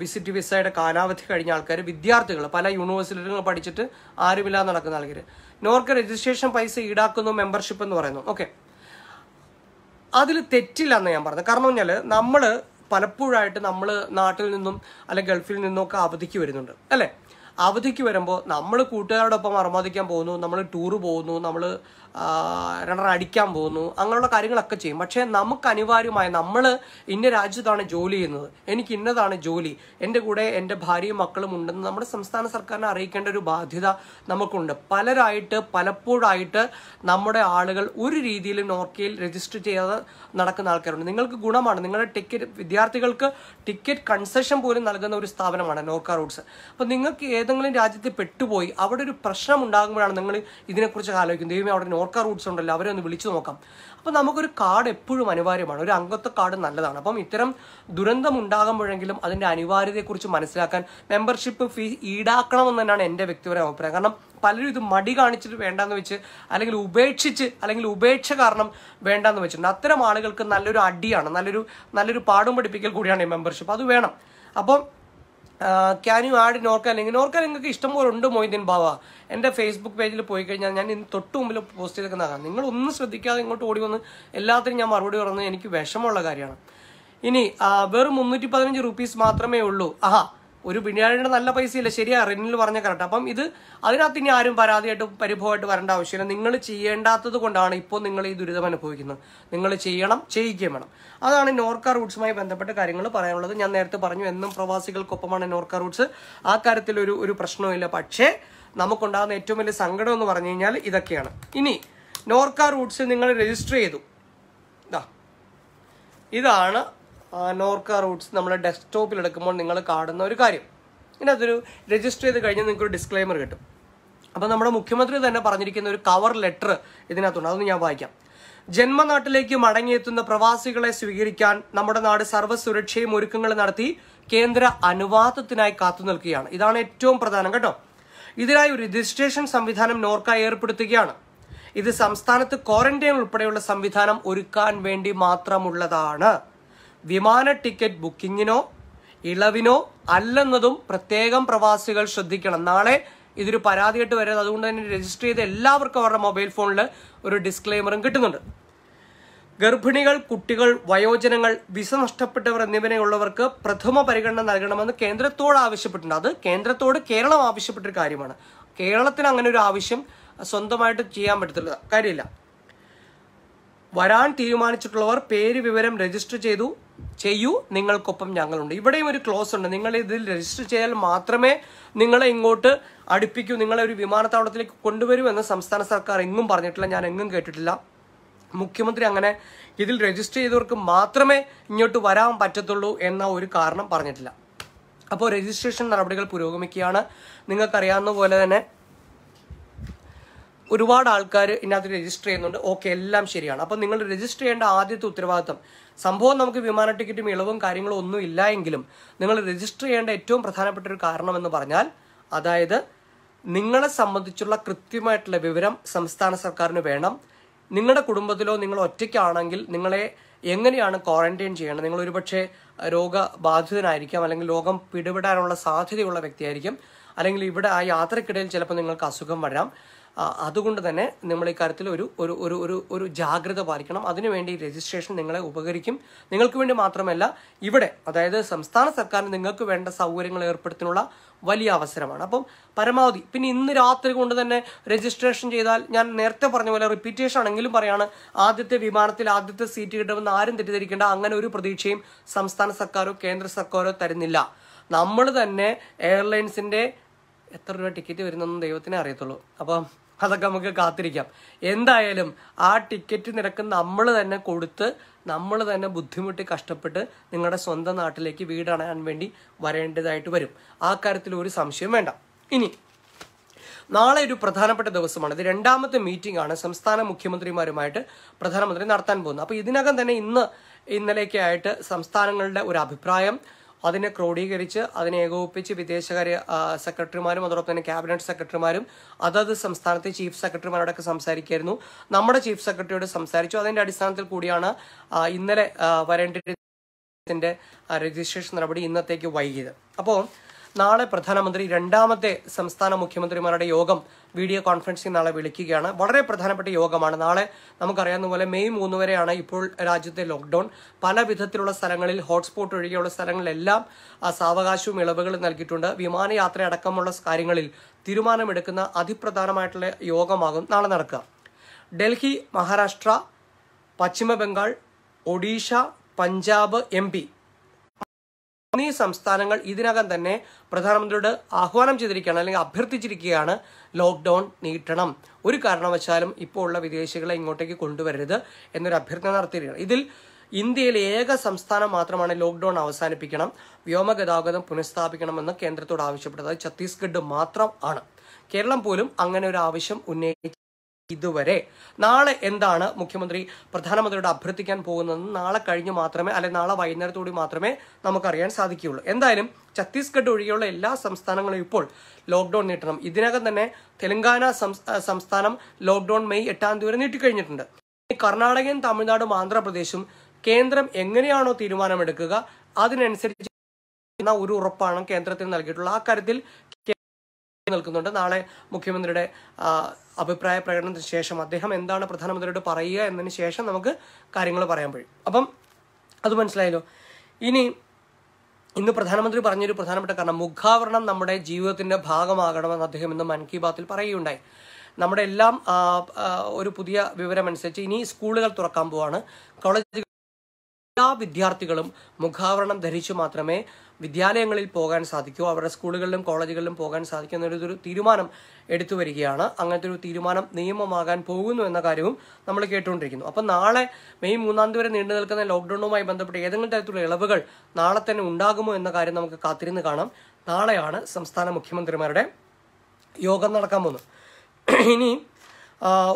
വിസിറ്റ് വിസയുടെ കാലാവധി കഴിഞ്ഞ ആൾക്കാർ വിദ്യാർത്ഥികൾ പല യൂണിവേഴ്സിറ്റികൾ പഠിച്ചിട്ട് ആരുമില്ലാതെ നടക്കുന്ന ആൾക്കാർ നോർക്ക് രജിസ്ട്രേഷൻ പൈസ ഈടാക്കുന്നു മെമ്പർഷിപ്പ് എന്ന് പറയുന്നു ഓക്കെ അതിൽ തെറ്റില്ല എന്ന് ഞാൻ പറഞ്ഞത് കാരണം പറഞ്ഞാൽ നമ്മൾ പലപ്പോഴായിട്ട് നമ്മൾ നാട്ടിൽ നിന്നും അല്ലെങ്കിൽ ഗൾഫിൽ നിന്നൊക്കെ അവധിക്ക് വരുന്നുണ്ട് അല്ലേ അവധിക്ക് വരുമ്പോൾ നമ്മൾ കൂട്ടുകാരോടൊപ്പം അർമാദിക്കാൻ പോകുന്നു നമ്മൾ ടൂറ് പോകുന്നു നമ്മൾ റണ്ണർ അടിക്കാൻ പോകുന്നു അങ്ങനെയുള്ള കാര്യങ്ങളൊക്കെ ചെയ്യും പക്ഷേ നമുക്ക് അനിവാര്യമായ നമ്മൾ ഇന്ന രാജ്യത്താണ് ജോലി ചെയ്യുന്നത് എനിക്ക് ഇന്നതാണ് ജോലി എൻ്റെ കൂടെ എൻ്റെ ഭാര്യയും മക്കളും ഉണ്ടെന്ന് നമ്മുടെ സംസ്ഥാന സർക്കാരിനെ അറിയിക്കേണ്ട ഒരു ബാധ്യത നമുക്കുണ്ട് പലരായിട്ട് പലപ്പോഴായിട്ട് നമ്മുടെ ആളുകൾ ഒരു രീതിയിലും നോർക്കയിൽ രജിസ്റ്റർ ചെയ്യാതെ നടക്കുന്ന ആൾക്കാരുണ്ട് നിങ്ങൾക്ക് ഗുണമാണ് നിങ്ങളുടെ ടിക്കറ്റ് വിദ്യാർത്ഥികൾക്ക് ടിക്കറ്റ് കൺസെഷൻ പോലും നൽകുന്ന ഒരു സ്ഥാപനമാണ് നോർക്ക റൂട്ട്സ് അപ്പോൾ നിങ്ങൾക്ക് ഏതെങ്കിലും രാജ്യത്ത് പെട്ടുപോയി അവിടെ ഒരു പ്രശ്നം ഉണ്ടാകുമ്പോഴാണ് നിങ്ങൾ ഇതിനെക്കുറിച്ച് ആലോചിക്കുന്നത് ദൈവം അവിടെ നോർക്ക റൂട്ട്സ് ഉണ്ടല്ലോ അവരെ ഒന്ന് വിളിച്ചു നോക്കാം അപ്പോൾ നമുക്കൊരു കാർഡ് എപ്പോഴും അനിവാര്യമാണ് ഒരു അംഗത്വ കാർഡ് നല്ലതാണ് അപ്പം ഇത്തരം ദുരന്തം ഉണ്ടാകുമ്പോഴെങ്കിലും അതിൻ്റെ അനിവാര്യതയെക്കുറിച്ച് മനസ്സിലാക്കാൻ മെമ്പർഷിപ്പ് ഈടാക്കണം എന്ന് തന്നെയാണ് എൻ്റെ വ്യക്തിപരമായ അഭിപ്രായം കാരണം പലരും ഇത് മടി കാണിച്ചിട്ട് വേണ്ടെന്ന് വെച്ച് അല്ലെങ്കിൽ ഉപേക്ഷിച്ച് അല്ലെങ്കിൽ ഉപേക്ഷ കാരണം വേണ്ടെന്ന് വെച്ചിട്ടുണ്ട് അത്തരം ആളുകൾക്ക് നല്ലൊരു അടിയാണ് നല്ലൊരു നല്ലൊരു പാടും പഠിപ്പിക്കൽ കൂടിയാണ് ഈ മെമ്പർഷിപ്പ് അത് വേണം അപ്പം ക്യാൻ യു ആഡ് നോർക്ക അല്ലെങ്കിൽ നോർക്ക നിങ്ങൾക്ക് ഇഷ്ടംപോലെ ഉണ്ട് മൊയ്തീൻ ബാവ എൻ്റെ ഫേസ്ബുക്ക് പേജിൽ പോയി കഴിഞ്ഞാൽ ഞാൻ ഇന്ന് തൊട്ട് മുമ്പിൽ പോസ്റ്റ് ചെയ്തേക്കുന്നതാണ് നിങ്ങളൊന്നും ശ്രദ്ധിക്കാതെ ഇങ്ങോട്ട് ഓടി വന്ന് എല്ലാത്തിനും ഞാൻ മറുപടി പറഞ്ഞത് എനിക്ക് വിഷമമുള്ള കാര്യമാണ് ഇനി വെറും മുന്നൂറ്റി പതിനഞ്ച് റുപ്പീസ് മാത്രമേ ഉള്ളൂ ആഹാ ഒരു ബിനിയാടിയുടെ നല്ല പൈസയില്ല ശരിയാ റിനിൽ പറഞ്ഞ കറക്റ്റ് അപ്പം ഇത് അതിനകത്ത് ഇനി ആരും പരാതിയായിട്ട് പരിഭവമായിട്ട് വരേണ്ട ആവശ്യമില്ല നിങ്ങൾ ചെയ്യേണ്ടാത്തത് കൊണ്ടാണ് ഇപ്പോൾ നിങ്ങൾ ഈ ദുരിതം അനുഭവിക്കുന്നത് നിങ്ങൾ ചെയ്യണം ചെയ്യിക്കുകയും വേണം അതാണ് നോർക്ക റൂട്ട്സുമായി ബന്ധപ്പെട്ട കാര്യങ്ങൾ പറയാനുള്ളത് ഞാൻ നേരത്തെ പറഞ്ഞു എന്നും പ്രവാസികൾക്കൊപ്പമാണ് നോർക്ക റൂട്ട്സ് ആ കാര്യത്തിൽ ഒരു ഒരു പ്രശ്നവുമില്ല പക്ഷേ നമുക്കുണ്ടാകുന്ന ഏറ്റവും വലിയ സങ്കടം എന്ന് പറഞ്ഞു കഴിഞ്ഞാൽ ഇതൊക്കെയാണ് ഇനി നോർക്ക റൂട്ട്സ് നിങ്ങൾ രജിസ്റ്റർ ചെയ്തു ഇതാണ് നോർക്ക റൂട്ട്സ് നമ്മൾ ഡെസ്ക്ടോപ്പിൽ എടുക്കുമ്പോൾ നിങ്ങൾ കാണുന്ന ഒരു കാര്യം ഇനി അതൊരു രജിസ്റ്റർ ചെയ്ത് കഴിഞ്ഞാൽ നിങ്ങൾക്കൊരു ഡിസ്ക്ലൈമർ കിട്ടും അപ്പോൾ നമ്മുടെ മുഖ്യമന്ത്രി തന്നെ പറഞ്ഞിരിക്കുന്ന ഒരു കവർ ലെറ്റർ ഇതിനകത്തുണ്ട് അതൊന്ന് ഞാൻ വായിക്കാം ജന്മനാട്ടിലേക്ക് മടങ്ങിയെത്തുന്ന പ്രവാസികളെ സ്വീകരിക്കാൻ നമ്മുടെ നാട് സർവ്വസുരക്ഷയും ഒരുക്കങ്ങൾ നടത്തി കേന്ദ്ര അനുവാദത്തിനായി കാത്തു നിൽക്കുകയാണ് ഇതാണ് ഏറ്റവും പ്രധാനം കേട്ടോ ഇതിനായി ഒരു രജിസ്ട്രേഷൻ സംവിധാനം നോർക്ക ഏർപ്പെടുത്തുകയാണ് ഇത് സംസ്ഥാനത്ത് ക്വാറന്റൈൻ ഉൾപ്പെടെയുള്ള സംവിധാനം ഒരുക്കാൻ വേണ്ടി മാത്രമുള്ളതാണ് വിമാന ടിക്കറ്റ് ബുക്കിങ്ങിനോ ഇളവിനോ അല്ലെന്നതും പ്രത്യേകം പ്രവാസികൾ ശ്രദ്ധിക്കണം നാളെ ഇതൊരു പരാതിയായിട്ട് വരുന്നത് അതുകൊണ്ട് തന്നെ രജിസ്റ്റർ ചെയ്ത എല്ലാവർക്കും അവരുടെ മൊബൈൽ ഫോണിൽ ഒരു ഡിസ്ക്ലെയിമറും കിട്ടുന്നുണ്ട് ഗർഭിണികൾ കുട്ടികൾ വയോജനങ്ങൾ വിസ നഷ്ടപ്പെട്ടവർ എന്നിവരെയുള്ളവർക്ക് പ്രഥമ പരിഗണന നൽകണമെന്ന് കേന്ദ്രത്തോട് ആവശ്യപ്പെട്ടിട്ടുണ്ട് അത് കേന്ദ്രത്തോട് കേരളം ആവശ്യപ്പെട്ടൊരു കാര്യമാണ് കേരളത്തിന് അങ്ങനെ ഒരു ആവശ്യം സ്വന്തമായിട്ട് ചെയ്യാൻ പറ്റത്തില്ല കാര്യമില്ല വരാൻ തീരുമാനിച്ചിട്ടുള്ളവർ പേര് വിവരം രജിസ്റ്റർ ചെയ്തു ചെയ്യൂ നിങ്ങൾക്കൊപ്പം ഞങ്ങളുണ്ട് ഇവിടെയും ഒരു ക്ലോസ് ഉണ്ട് നിങ്ങൾ ഇതിൽ രജിസ്റ്റർ ചെയ്താൽ മാത്രമേ നിങ്ങളെ ഇങ്ങോട്ട് അടുപ്പിക്കൂ നിങ്ങളെ ഒരു വിമാനത്താവളത്തിലേക്ക് കൊണ്ടുവരൂ എന്ന് സംസ്ഥാന സർക്കാർ എങ്ങും പറഞ്ഞിട്ടില്ല ഞാൻ എങ്ങും കേട്ടിട്ടില്ല മുഖ്യമന്ത്രി അങ്ങനെ ഇതിൽ രജിസ്റ്റർ ചെയ്തവർക്ക് മാത്രമേ ഇങ്ങോട്ട് വരാൻ പറ്റത്തുള്ളൂ എന്ന ഒരു കാരണം പറഞ്ഞിട്ടില്ല അപ്പോൾ രജിസ്ട്രേഷൻ നടപടികൾ പുരോഗമിക്കുകയാണ് നിങ്ങൾക്കറിയാവുന്ന പോലെ തന്നെ ഒരുപാട് ആൾക്കാർ ഇതിനകത്ത് രജിസ്റ്റർ ചെയ്യുന്നുണ്ട് ഓക്കെ എല്ലാം ശരിയാണ് അപ്പം നിങ്ങൾ രജിസ്റ്റർ ചെയ്യേണ്ട ആദ്യത്തെ ഉത്തരവാദിത്തം സംഭവം നമുക്ക് വിമാന ടിക്കറ്റും ഇളവും കാര്യങ്ങളും ഒന്നും ഇല്ല എങ്കിലും നിങ്ങൾ രജിസ്റ്റർ ചെയ്യേണ്ട ഏറ്റവും പ്രധാനപ്പെട്ട ഒരു കാരണം എന്ന് പറഞ്ഞാൽ അതായത് നിങ്ങളെ സംബന്ധിച്ചുള്ള കൃത്യമായിട്ടുള്ള വിവരം സംസ്ഥാന സർക്കാരിന് വേണം നിങ്ങളുടെ കുടുംബത്തിലോ നിങ്ങൾ ഒറ്റയ്ക്കാണെങ്കിൽ നിങ്ങളെ എങ്ങനെയാണ് ക്വാറന്റൈൻ ചെയ്യേണ്ടത് നിങ്ങൾ ഒരുപക്ഷെ രോഗബാധിതനായിരിക്കാം അല്ലെങ്കിൽ രോഗം പിടിപെടാനുള്ള സാധ്യതയുള്ള വ്യക്തിയായിരിക്കും അല്ലെങ്കിൽ ഇവിടെ ആ യാത്രക്കിടയിൽ ചിലപ്പോൾ നിങ്ങൾക്ക് അസുഖം വരാം അതുകൊണ്ട് തന്നെ നമ്മൾ ഇക്കാര്യത്തിൽ ഒരു ഒരു ഒരു ഒരു ഒരു ജാഗ്രത പാലിക്കണം അതിനുവേണ്ടി രജിസ്ട്രേഷൻ നിങ്ങളെ ഉപകരിക്കും നിങ്ങൾക്ക് വേണ്ടി മാത്രമല്ല ഇവിടെ അതായത് സംസ്ഥാന സർക്കാരിന് നിങ്ങൾക്ക് വേണ്ട സൗകര്യങ്ങൾ ഏർപ്പെടുത്തിനുള്ള വലിയ അവസരമാണ് അപ്പം പരമാവധി പിന്നെ ഇന്ന് രാത്രി കൊണ്ട് തന്നെ രജിസ്ട്രേഷൻ ചെയ്താൽ ഞാൻ നേരത്തെ പറഞ്ഞ പോലെ റിപ്പീറ്റേഷൻ ആണെങ്കിലും പറയാണ് ആദ്യത്തെ വിമാനത്തിൽ ആദ്യത്തെ സീറ്റ് കിട്ടുമെന്ന് ആരും തെറ്റിദ്ധരിക്കേണ്ട അങ്ങനെ ഒരു പ്രതീക്ഷയും സംസ്ഥാന സർക്കാരോ കേന്ദ്ര സർക്കാരോ തരുന്നില്ല നമ്മൾ തന്നെ എയർലൈൻസിന്റെ എത്ര രൂപ ടിക്കറ്റ് വരുന്നതെന്ന് ദൈവത്തിനെ അറിയത്തുള്ളൂ അപ്പം അതൊക്കെ നമുക്ക് കാത്തിരിക്കാം എന്തായാലും ആ ടിക്കറ്റ് നിരക്ക് നമ്മൾ തന്നെ കൊടുത്ത് നമ്മൾ തന്നെ ബുദ്ധിമുട്ടി കഷ്ടപ്പെട്ട് നിങ്ങളുടെ സ്വന്തം നാട്ടിലേക്ക് വീടണയാൻ വേണ്ടി വരേണ്ടതായിട്ട് വരും ആ കാര്യത്തിൽ ഒരു സംശയം വേണ്ട ഇനി നാളെ ഒരു പ്രധാനപ്പെട്ട ദിവസമാണ് ഇത് രണ്ടാമത്തെ മീറ്റിംഗ് ആണ് സംസ്ഥാന മുഖ്യമന്ത്രിമാരുമായിട്ട് പ്രധാനമന്ത്രി നടത്താൻ പോകുന്നത് അപ്പൊ ഇതിനകം തന്നെ ഇന്ന് ഇന്നലെയൊക്കെ ആയിട്ട് സംസ്ഥാനങ്ങളുടെ ഒരു അഭിപ്രായം അതിനെ ക്രോഡീകരിച്ച് അതിനെ ഏകോപിപ്പിച്ച് വിദേശകാര്യ സെക്രട്ടറിമാരും അതോടൊപ്പം തന്നെ ക്യാബിനറ്റ് സെക്രട്ടറിമാരും അതത് സംസ്ഥാനത്തെ ചീഫ് സെക്രട്ടറിമാരോടൊക്കെ സംസാരിക്കായിരുന്നു നമ്മുടെ ചീഫ് സെക്രട്ടറിയോട് സംസാരിച്ചു അതിന്റെ അടിസ്ഥാനത്തിൽ കൂടിയാണ് ഇന്നലെ വരേണ്ടതിന്റെ രജിസ്ട്രേഷൻ നടപടി ഇന്നത്തേക്ക് വൈകിയത് അപ്പോൾ നാളെ പ്രധാനമന്ത്രി രണ്ടാമത്തെ സംസ്ഥാന മുഖ്യമന്ത്രിമാരുടെ യോഗം വീഡിയോ കോൺഫറൻസിംഗ് നാളെ വിളിക്കുകയാണ് വളരെ പ്രധാനപ്പെട്ട യോഗമാണ് നാളെ നമുക്കറിയാവുന്ന പോലെ മെയ് മൂന്ന് വരെയാണ് ഇപ്പോൾ രാജ്യത്തെ ലോക്ക്ഡൌൺ പല വിധത്തിലുള്ള സ്ഥലങ്ങളിൽ ഹോട്ട്സ്പോട്ട് ഒഴികെയുള്ള സ്ഥലങ്ങളിലെല്ലാം സാവകാശവും ഇളവുകളും നൽകിയിട്ടുണ്ട് വിമാനയാത്ര അടക്കമുള്ള കാര്യങ്ങളിൽ തീരുമാനമെടുക്കുന്ന അതിപ്രധാനമായിട്ടുള്ള യോഗമാകും നാളെ നടക്കുക ഡൽഹി മഹാരാഷ്ട്ര പശ്ചിമ ബംഗാൾ ഒഡീഷ പഞ്ചാബ് എം എന്നീ സംസ്ഥാനങ്ങൾ ഇതിനകം തന്നെ പ്രധാനമന്ത്രിയോട് ആഹ്വാനം ചെയ്തിരിക്കുകയാണ് അല്ലെങ്കിൽ അഭ്യർത്ഥിച്ചിരിക്കുകയാണ് ലോക്ക്ഡൌൺ നീട്ടണം ഒരു കാരണവശാലും ഇപ്പോൾ ഉള്ള വിദേശികളെ ഇങ്ങോട്ടേക്ക് കൊണ്ടുവരരുത് എന്നൊരു അഭ്യർത്ഥന നടത്തിയിരിക്കുന്നത് ഇതിൽ ഇന്ത്യയിലെ ഏക സംസ്ഥാനം മാത്രമാണ് ലോക്ക്ഡൌൺ അവസാനിപ്പിക്കണം വ്യോമ ഗതാഗതം പുനഃസ്ഥാപിക്കണമെന്ന് കേന്ദ്രത്തോട് ആവശ്യപ്പെട്ടത് ഛത്തീസ്ഗഡ് മാത്രം ആണ് കേരളം പോലും അങ്ങനെ ഒരു ആവശ്യം ഉന്നയിച്ചു ഇതുവരെ നാളെ എന്താണ് മുഖ്യമന്ത്രി പ്രധാനമന്ത്രിയോട് അഭ്യർത്ഥിക്കാൻ പോകുന്നതെന്ന് നാളെ കഴിഞ്ഞ് മാത്രമേ അല്ലെ നാളെ വൈകുന്നേരത്തോടി മാത്രമേ നമുക്കറിയാൻ സാധിക്കുകയുള്ളൂ എന്തായാലും ഛത്തീസ്ഗഡ് ഒഴികെയുള്ള എല്ലാ സംസ്ഥാനങ്ങളും ഇപ്പോൾ ലോക്ക്ഡൌൺ നീട്ടണം ഇതിനകം തന്നെ തെലങ്കാന സംസ്ഥാനം ലോക്ക്ഡൌൺ മെയ് എട്ടാം തീയതി വരെ നീട്ടിക്കഴിഞ്ഞിട്ടുണ്ട് കർണാടകയും തമിഴ്നാടും ആന്ധ്രാപ്രദേശും കേന്ദ്രം എങ്ങനെയാണോ തീരുമാനമെടുക്കുക അതിനനുസരിച്ച് ഒരു ഉറപ്പാണ് കേന്ദ്രത്തിന് നൽകിയിട്ടുള്ളത് ആ കാര്യത്തിൽ നിൽക്കുന്നുണ്ട് നാളെ മുഖ്യമന്ത്രിയുടെ അഭിപ്രായ പ്രകടനത്തിന് ശേഷം അദ്ദേഹം എന്താണ് പ്രധാനമന്ത്രിയോട് പറയുക എന്നതിന് ശേഷം നമുക്ക് കാര്യങ്ങൾ പറയാൻ പോയി അപ്പം അത് മനസ്സിലായല്ലോ ഇനി ഇന്ന് പ്രധാനമന്ത്രി പറഞ്ഞൊരു പ്രധാനപ്പെട്ട കാരണം മുഖാവരണം നമ്മുടെ ജീവിതത്തിന്റെ ഭാഗമാകണമെന്ന് അദ്ദേഹം ഇന്ന് മൻ കി ബാത്തിൽ പറയുകയുണ്ടായി നമ്മുടെ എല്ലാം ഒരു പുതിയ വിവരമനുസരിച്ച് ഇനി സ്കൂളുകൾ തുറക്കാൻ പോവാണ് കോളേജ് എല്ലാ വിദ്യാർത്ഥികളും മുഖാവരണം ധരിച്ചു മാത്രമേ വിദ്യാലയങ്ങളിൽ പോകാൻ സാധിക്കൂ അവരുടെ സ്കൂളുകളിലും കോളേജുകളിലും പോകാൻ സാധിക്കുന്ന എന്നൊരു തീരുമാനം എടുത്തു വരികയാണ് അങ്ങനത്തെ ഒരു തീരുമാനം നിയമമാകാൻ പോകുന്നു എന്ന കാര്യവും നമ്മൾ കേട്ടുകൊണ്ടിരിക്കുന്നു അപ്പം നാളെ മെയ് മൂന്നാം തീയതി വരെ നീണ്ടു നിൽക്കുന്ന ലോക്ക്ഡൌണുമായി ബന്ധപ്പെട്ട് ഏതെങ്കിലും തരത്തിലുള്ള ഇളവുകൾ നാളെ തന്നെ ഉണ്ടാകുമോ എന്ന കാര്യം നമുക്ക് കാത്തിരുന്ന് കാണാം നാളെയാണ് സംസ്ഥാന മുഖ്യമന്ത്രിമാരുടെ യോഗം നടക്കാൻ പോകുന്നത് ഇനി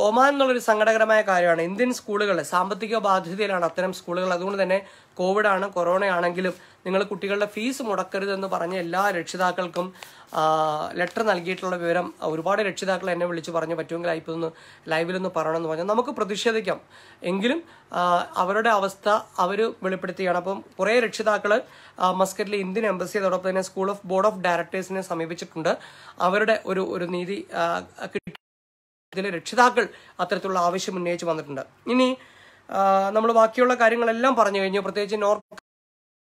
ഒമാൻ എന്നുള്ളൊരു സങ്കടകരമായ കാര്യമാണ് ഇന്ത്യൻ സ്കൂളുകൾ സാമ്പത്തിക ബാധ്യതയിലാണ് അത്തരം സ്കൂളുകൾ അതുകൊണ്ട് തന്നെ കോവിഡാണ് ആണെങ്കിലും നിങ്ങൾ കുട്ടികളുടെ ഫീസ് മുടക്കരുതെന്ന് പറഞ്ഞ എല്ലാ രക്ഷിതാക്കൾക്കും ലെറ്റർ നൽകിയിട്ടുള്ള വിവരം ഒരുപാട് രക്ഷിതാക്കൾ എന്നെ വിളിച്ച് പറഞ്ഞു പറ്റുമെങ്കിൽ അയപ്പൊന്ന് ലൈവിലൊന്ന് പറയണമെന്ന് പറഞ്ഞു നമുക്ക് പ്രതിഷേധിക്കാം എങ്കിലും അവരുടെ അവസ്ഥ അവർ വെളിപ്പെടുത്തുകയാണ് അപ്പം കുറേ രക്ഷിതാക്കൾ മസ്കറ്റിലെ ഇന്ത്യൻ എംബസി അതോടൊപ്പം തന്നെ സ്കൂൾ ഓഫ് ബോർഡ് ഓഫ് ഡയറക്ടേഴ്സിനെ സമീപിച്ചിട്ടുണ്ട് അവരുടെ ഒരു ഒരു നീതി ഇതിലെ രക്ഷിതാക്കൾ അത്തരത്തിലുള്ള ആവശ്യം ഉന്നയിച്ച് വന്നിട്ടുണ്ട് ഇനി നമ്മൾ ബാക്കിയുള്ള കാര്യങ്ങളെല്ലാം പറഞ്ഞു കഴിഞ്ഞു പ്രത്യേകിച്ച് നോർത്ത്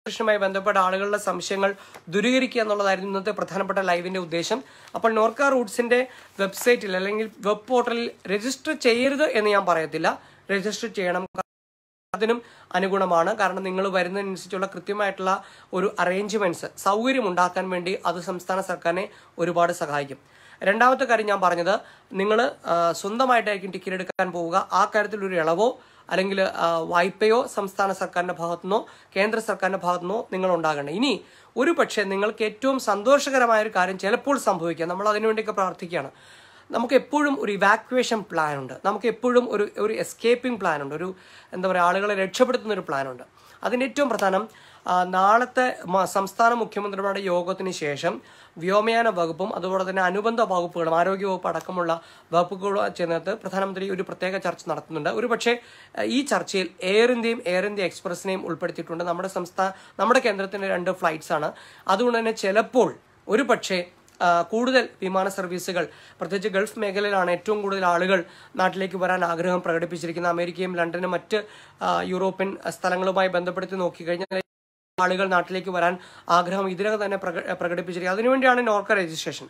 കൃഷ്ണമായി ബന്ധപ്പെട്ട ആളുകളുടെ സംശയങ്ങൾ ദൂരീകരിക്കുക എന്നുള്ളതായിരുന്നു ഇന്നത്തെ പ്രധാനപ്പെട്ട ലൈവിന്റെ ഉദ്ദേശം അപ്പോൾ നോർക്ക റൂട്ട്സിന്റെ വെബ്സൈറ്റിൽ അല്ലെങ്കിൽ വെബ് പോർട്ടലിൽ രജിസ്റ്റർ ചെയ്യരുത് എന്ന് ഞാൻ പറയത്തില്ല രജിസ്റ്റർ ചെയ്യണം അതിനും അനുഗുണമാണ് കാരണം നിങ്ങൾ വരുന്നതിനനുസരിച്ചുള്ള കൃത്യമായിട്ടുള്ള ഒരു അറേഞ്ച്മെന്റ്സ് സൗകര്യം ഉണ്ടാക്കാൻ വേണ്ടി അത് സംസ്ഥാന സർക്കാരിനെ ഒരുപാട് സഹായിക്കും രണ്ടാമത്തെ കാര്യം ഞാൻ പറഞ്ഞത് നിങ്ങൾ സ്വന്തമായിട്ടായിരിക്കും ടിക്കറ്റ് എടുക്കാൻ പോവുക ആ കാര്യത്തിൽ ഒരു ഇളവോ അല്ലെങ്കിൽ വായ്പയോ സംസ്ഥാന സർക്കാരിൻ്റെ ഭാഗത്തുനിന്നോ കേന്ദ്ര സർക്കാരിൻ്റെ ഭാഗത്തുനിന്നോ നിങ്ങൾ ഉണ്ടാകണം ഇനി ഒരു പക്ഷേ നിങ്ങൾക്ക് ഏറ്റവും സന്തോഷകരമായ ഒരു കാര്യം ചിലപ്പോൾ സംഭവിക്കുക നമ്മൾ അതിനുവേണ്ടിയൊക്കെ പ്രാർത്ഥിക്കുകയാണ് നമുക്ക് എപ്പോഴും ഒരു ഇവാക്വേഷൻ പ്ലാൻ ഉണ്ട് നമുക്ക് എപ്പോഴും ഒരു ഒരു എസ്കേപ്പിംഗ് പ്ലാൻ ഉണ്ട് ഒരു എന്താ പറയുക ആളുകളെ രക്ഷപ്പെടുത്തുന്ന ഒരു പ്ലാൻ ഉണ്ട് അതിൻ്റെ ഏറ്റവും പ്രധാനം നാളത്തെ സംസ്ഥാന മുഖ്യമന്ത്രിമാരുടെ യോഗത്തിന് ശേഷം വ്യോമയാന വകുപ്പും അതുപോലെ തന്നെ അനുബന്ധ വകുപ്പുകളും ആരോഗ്യ വകുപ്പ് അടക്കമുള്ള വകുപ്പുകളും ചേർന്നിട്ട് പ്രധാനമന്ത്രി ഒരു പ്രത്യേക ചർച്ച നടത്തുന്നുണ്ട് ഒരുപക്ഷെ ഈ ചർച്ചയിൽ എയർ ഇന്ത്യയും എയർ ഇന്ത്യ എക്സ്പ്രസിനെയും ഉൾപ്പെടുത്തിയിട്ടുണ്ട് നമ്മുടെ സംസ്ഥാന നമ്മുടെ കേന്ദ്രത്തിൻ്റെ രണ്ട് ഫ്ലൈറ്റ്സ് ആണ് അതുകൊണ്ട് തന്നെ ചിലപ്പോൾ ഒരു പക്ഷേ കൂടുതൽ വിമാന സർവീസുകൾ പ്രത്യേകിച്ച് ഗൾഫ് മേഖലയിലാണ് ഏറ്റവും കൂടുതൽ ആളുകൾ നാട്ടിലേക്ക് വരാൻ ആഗ്രഹം പ്രകടിപ്പിച്ചിരിക്കുന്നത് അമേരിക്കയും ലണ്ടനും മറ്റ് യൂറോപ്യൻ സ്ഥലങ്ങളുമായി ബന്ധപ്പെടുത്തി നോക്കിക്കഴിഞ്ഞാൽ ആളുകൾ നാട്ടിലേക്ക് വരാൻ ആഗ്രഹം ഇതിനകം തന്നെ പ്രകടിപ്പിച്ചിരിക്കുക അതിനുവേണ്ടിയാണ് നോർക്ക രജിസ്ട്രേഷൻ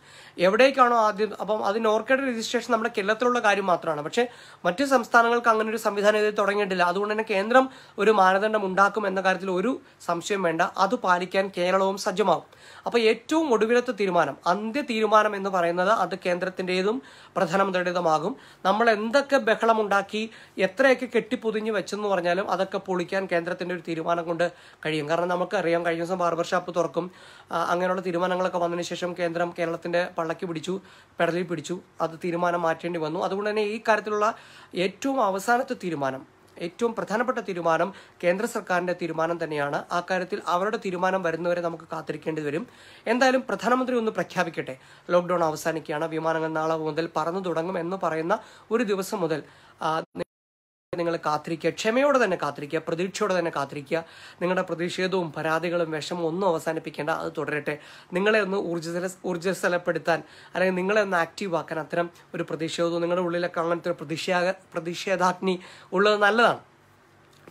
എവിടേക്കാണോ ആദ്യം അപ്പം അത് നോർക്കയുടെ രജിസ്ട്രേഷൻ നമ്മുടെ കേരളത്തിലുള്ള കാര്യം മാത്രമാണ് പക്ഷേ മറ്റ് സംസ്ഥാനങ്ങൾക്ക് അങ്ങനെ ഒരു സംവിധാനം ഇത് തുടങ്ങിയിട്ടില്ല അതുകൊണ്ട് തന്നെ കേന്ദ്രം ഒരു മാനദണ്ഡം ഉണ്ടാക്കും എന്ന കാര്യത്തിൽ ഒരു സംശയം വേണ്ട അത് പാലിക്കാൻ കേരളവും സജ്ജമാകും അപ്പോൾ ഏറ്റവും ഒടുവിലത്തെ തീരുമാനം അന്ത്യ തീരുമാനം എന്ന് പറയുന്നത് അത് കേന്ദ്രത്തിൻ്റെതും പ്രധാനമന്ത്രിയുടേതുമാകും നമ്മൾ എന്തൊക്കെ ബഹളമുണ്ടാക്കി എത്രയൊക്കെ കെട്ടിപ്പൊതിഞ്ഞ് വെച്ചെന്ന് പറഞ്ഞാലും അതൊക്കെ പൊളിക്കാൻ കേന്ദ്രത്തിൻ്റെ ഒരു തീരുമാനം കൊണ്ട് കഴിയും കാരണം നമ്മൾ നമുക്കറിയാം കഴിഞ്ഞ ദിവസം ബാർബർ ഷാപ്പ് തുറക്കും അങ്ങനെയുള്ള തീരുമാനങ്ങളൊക്കെ വന്നതിന് ശേഷം കേന്ദ്രം കേരളത്തിൻ്റെ പള്ളക്കി പിടിച്ചു പെടലിൽ പിടിച്ചു അത് തീരുമാനം മാറ്റേണ്ടി വന്നു അതുകൊണ്ട് തന്നെ ഈ കാര്യത്തിലുള്ള ഏറ്റവും അവസാനത്തെ തീരുമാനം ഏറ്റവും പ്രധാനപ്പെട്ട തീരുമാനം കേന്ദ്ര സർക്കാരിന്റെ തീരുമാനം തന്നെയാണ് ആ കാര്യത്തിൽ അവരുടെ തീരുമാനം വരുന്നവരെ നമുക്ക് കാത്തിരിക്കേണ്ടി വരും എന്തായാലും പ്രധാനമന്ത്രി ഒന്ന് പ്രഖ്യാപിക്കട്ടെ ലോക്ക്ഡൌൺ അവസാനിക്കുകയാണ് വിമാനങ്ങൾ നാളെ മുതൽ പറന്നു തുടങ്ങും എന്ന് പറയുന്ന ഒരു ദിവസം മുതൽ നിങ്ങൾ കാത്തിരിക്കുക ക്ഷമയോടെ തന്നെ കാത്തിരിക്കുക പ്രതീക്ഷയോടെ തന്നെ കാത്തിരിക്കുക നിങ്ങളുടെ പ്രതിഷേധവും പരാതികളും വിഷമവും ഒന്നും അവസാനിപ്പിക്കേണ്ട അത് തുടരട്ടെ നിങ്ങളെ ഒന്ന് ഊർജ്ജ ഊർജ്ജസ്ഥലപ്പെടുത്താൻ അല്ലെങ്കിൽ നിങ്ങളെ ഒന്ന് ആക്റ്റീവ് ആക്കാൻ അത്തരം ഒരു പ്രതിഷേധവും നിങ്ങളുടെ ഉള്ളിലൊക്കെ അങ്ങനത്തെ ഒരു പ്രതിഷേധ പ്രതിഷേധാഗ്നി ഉള്ളത് നല്ലതാണ്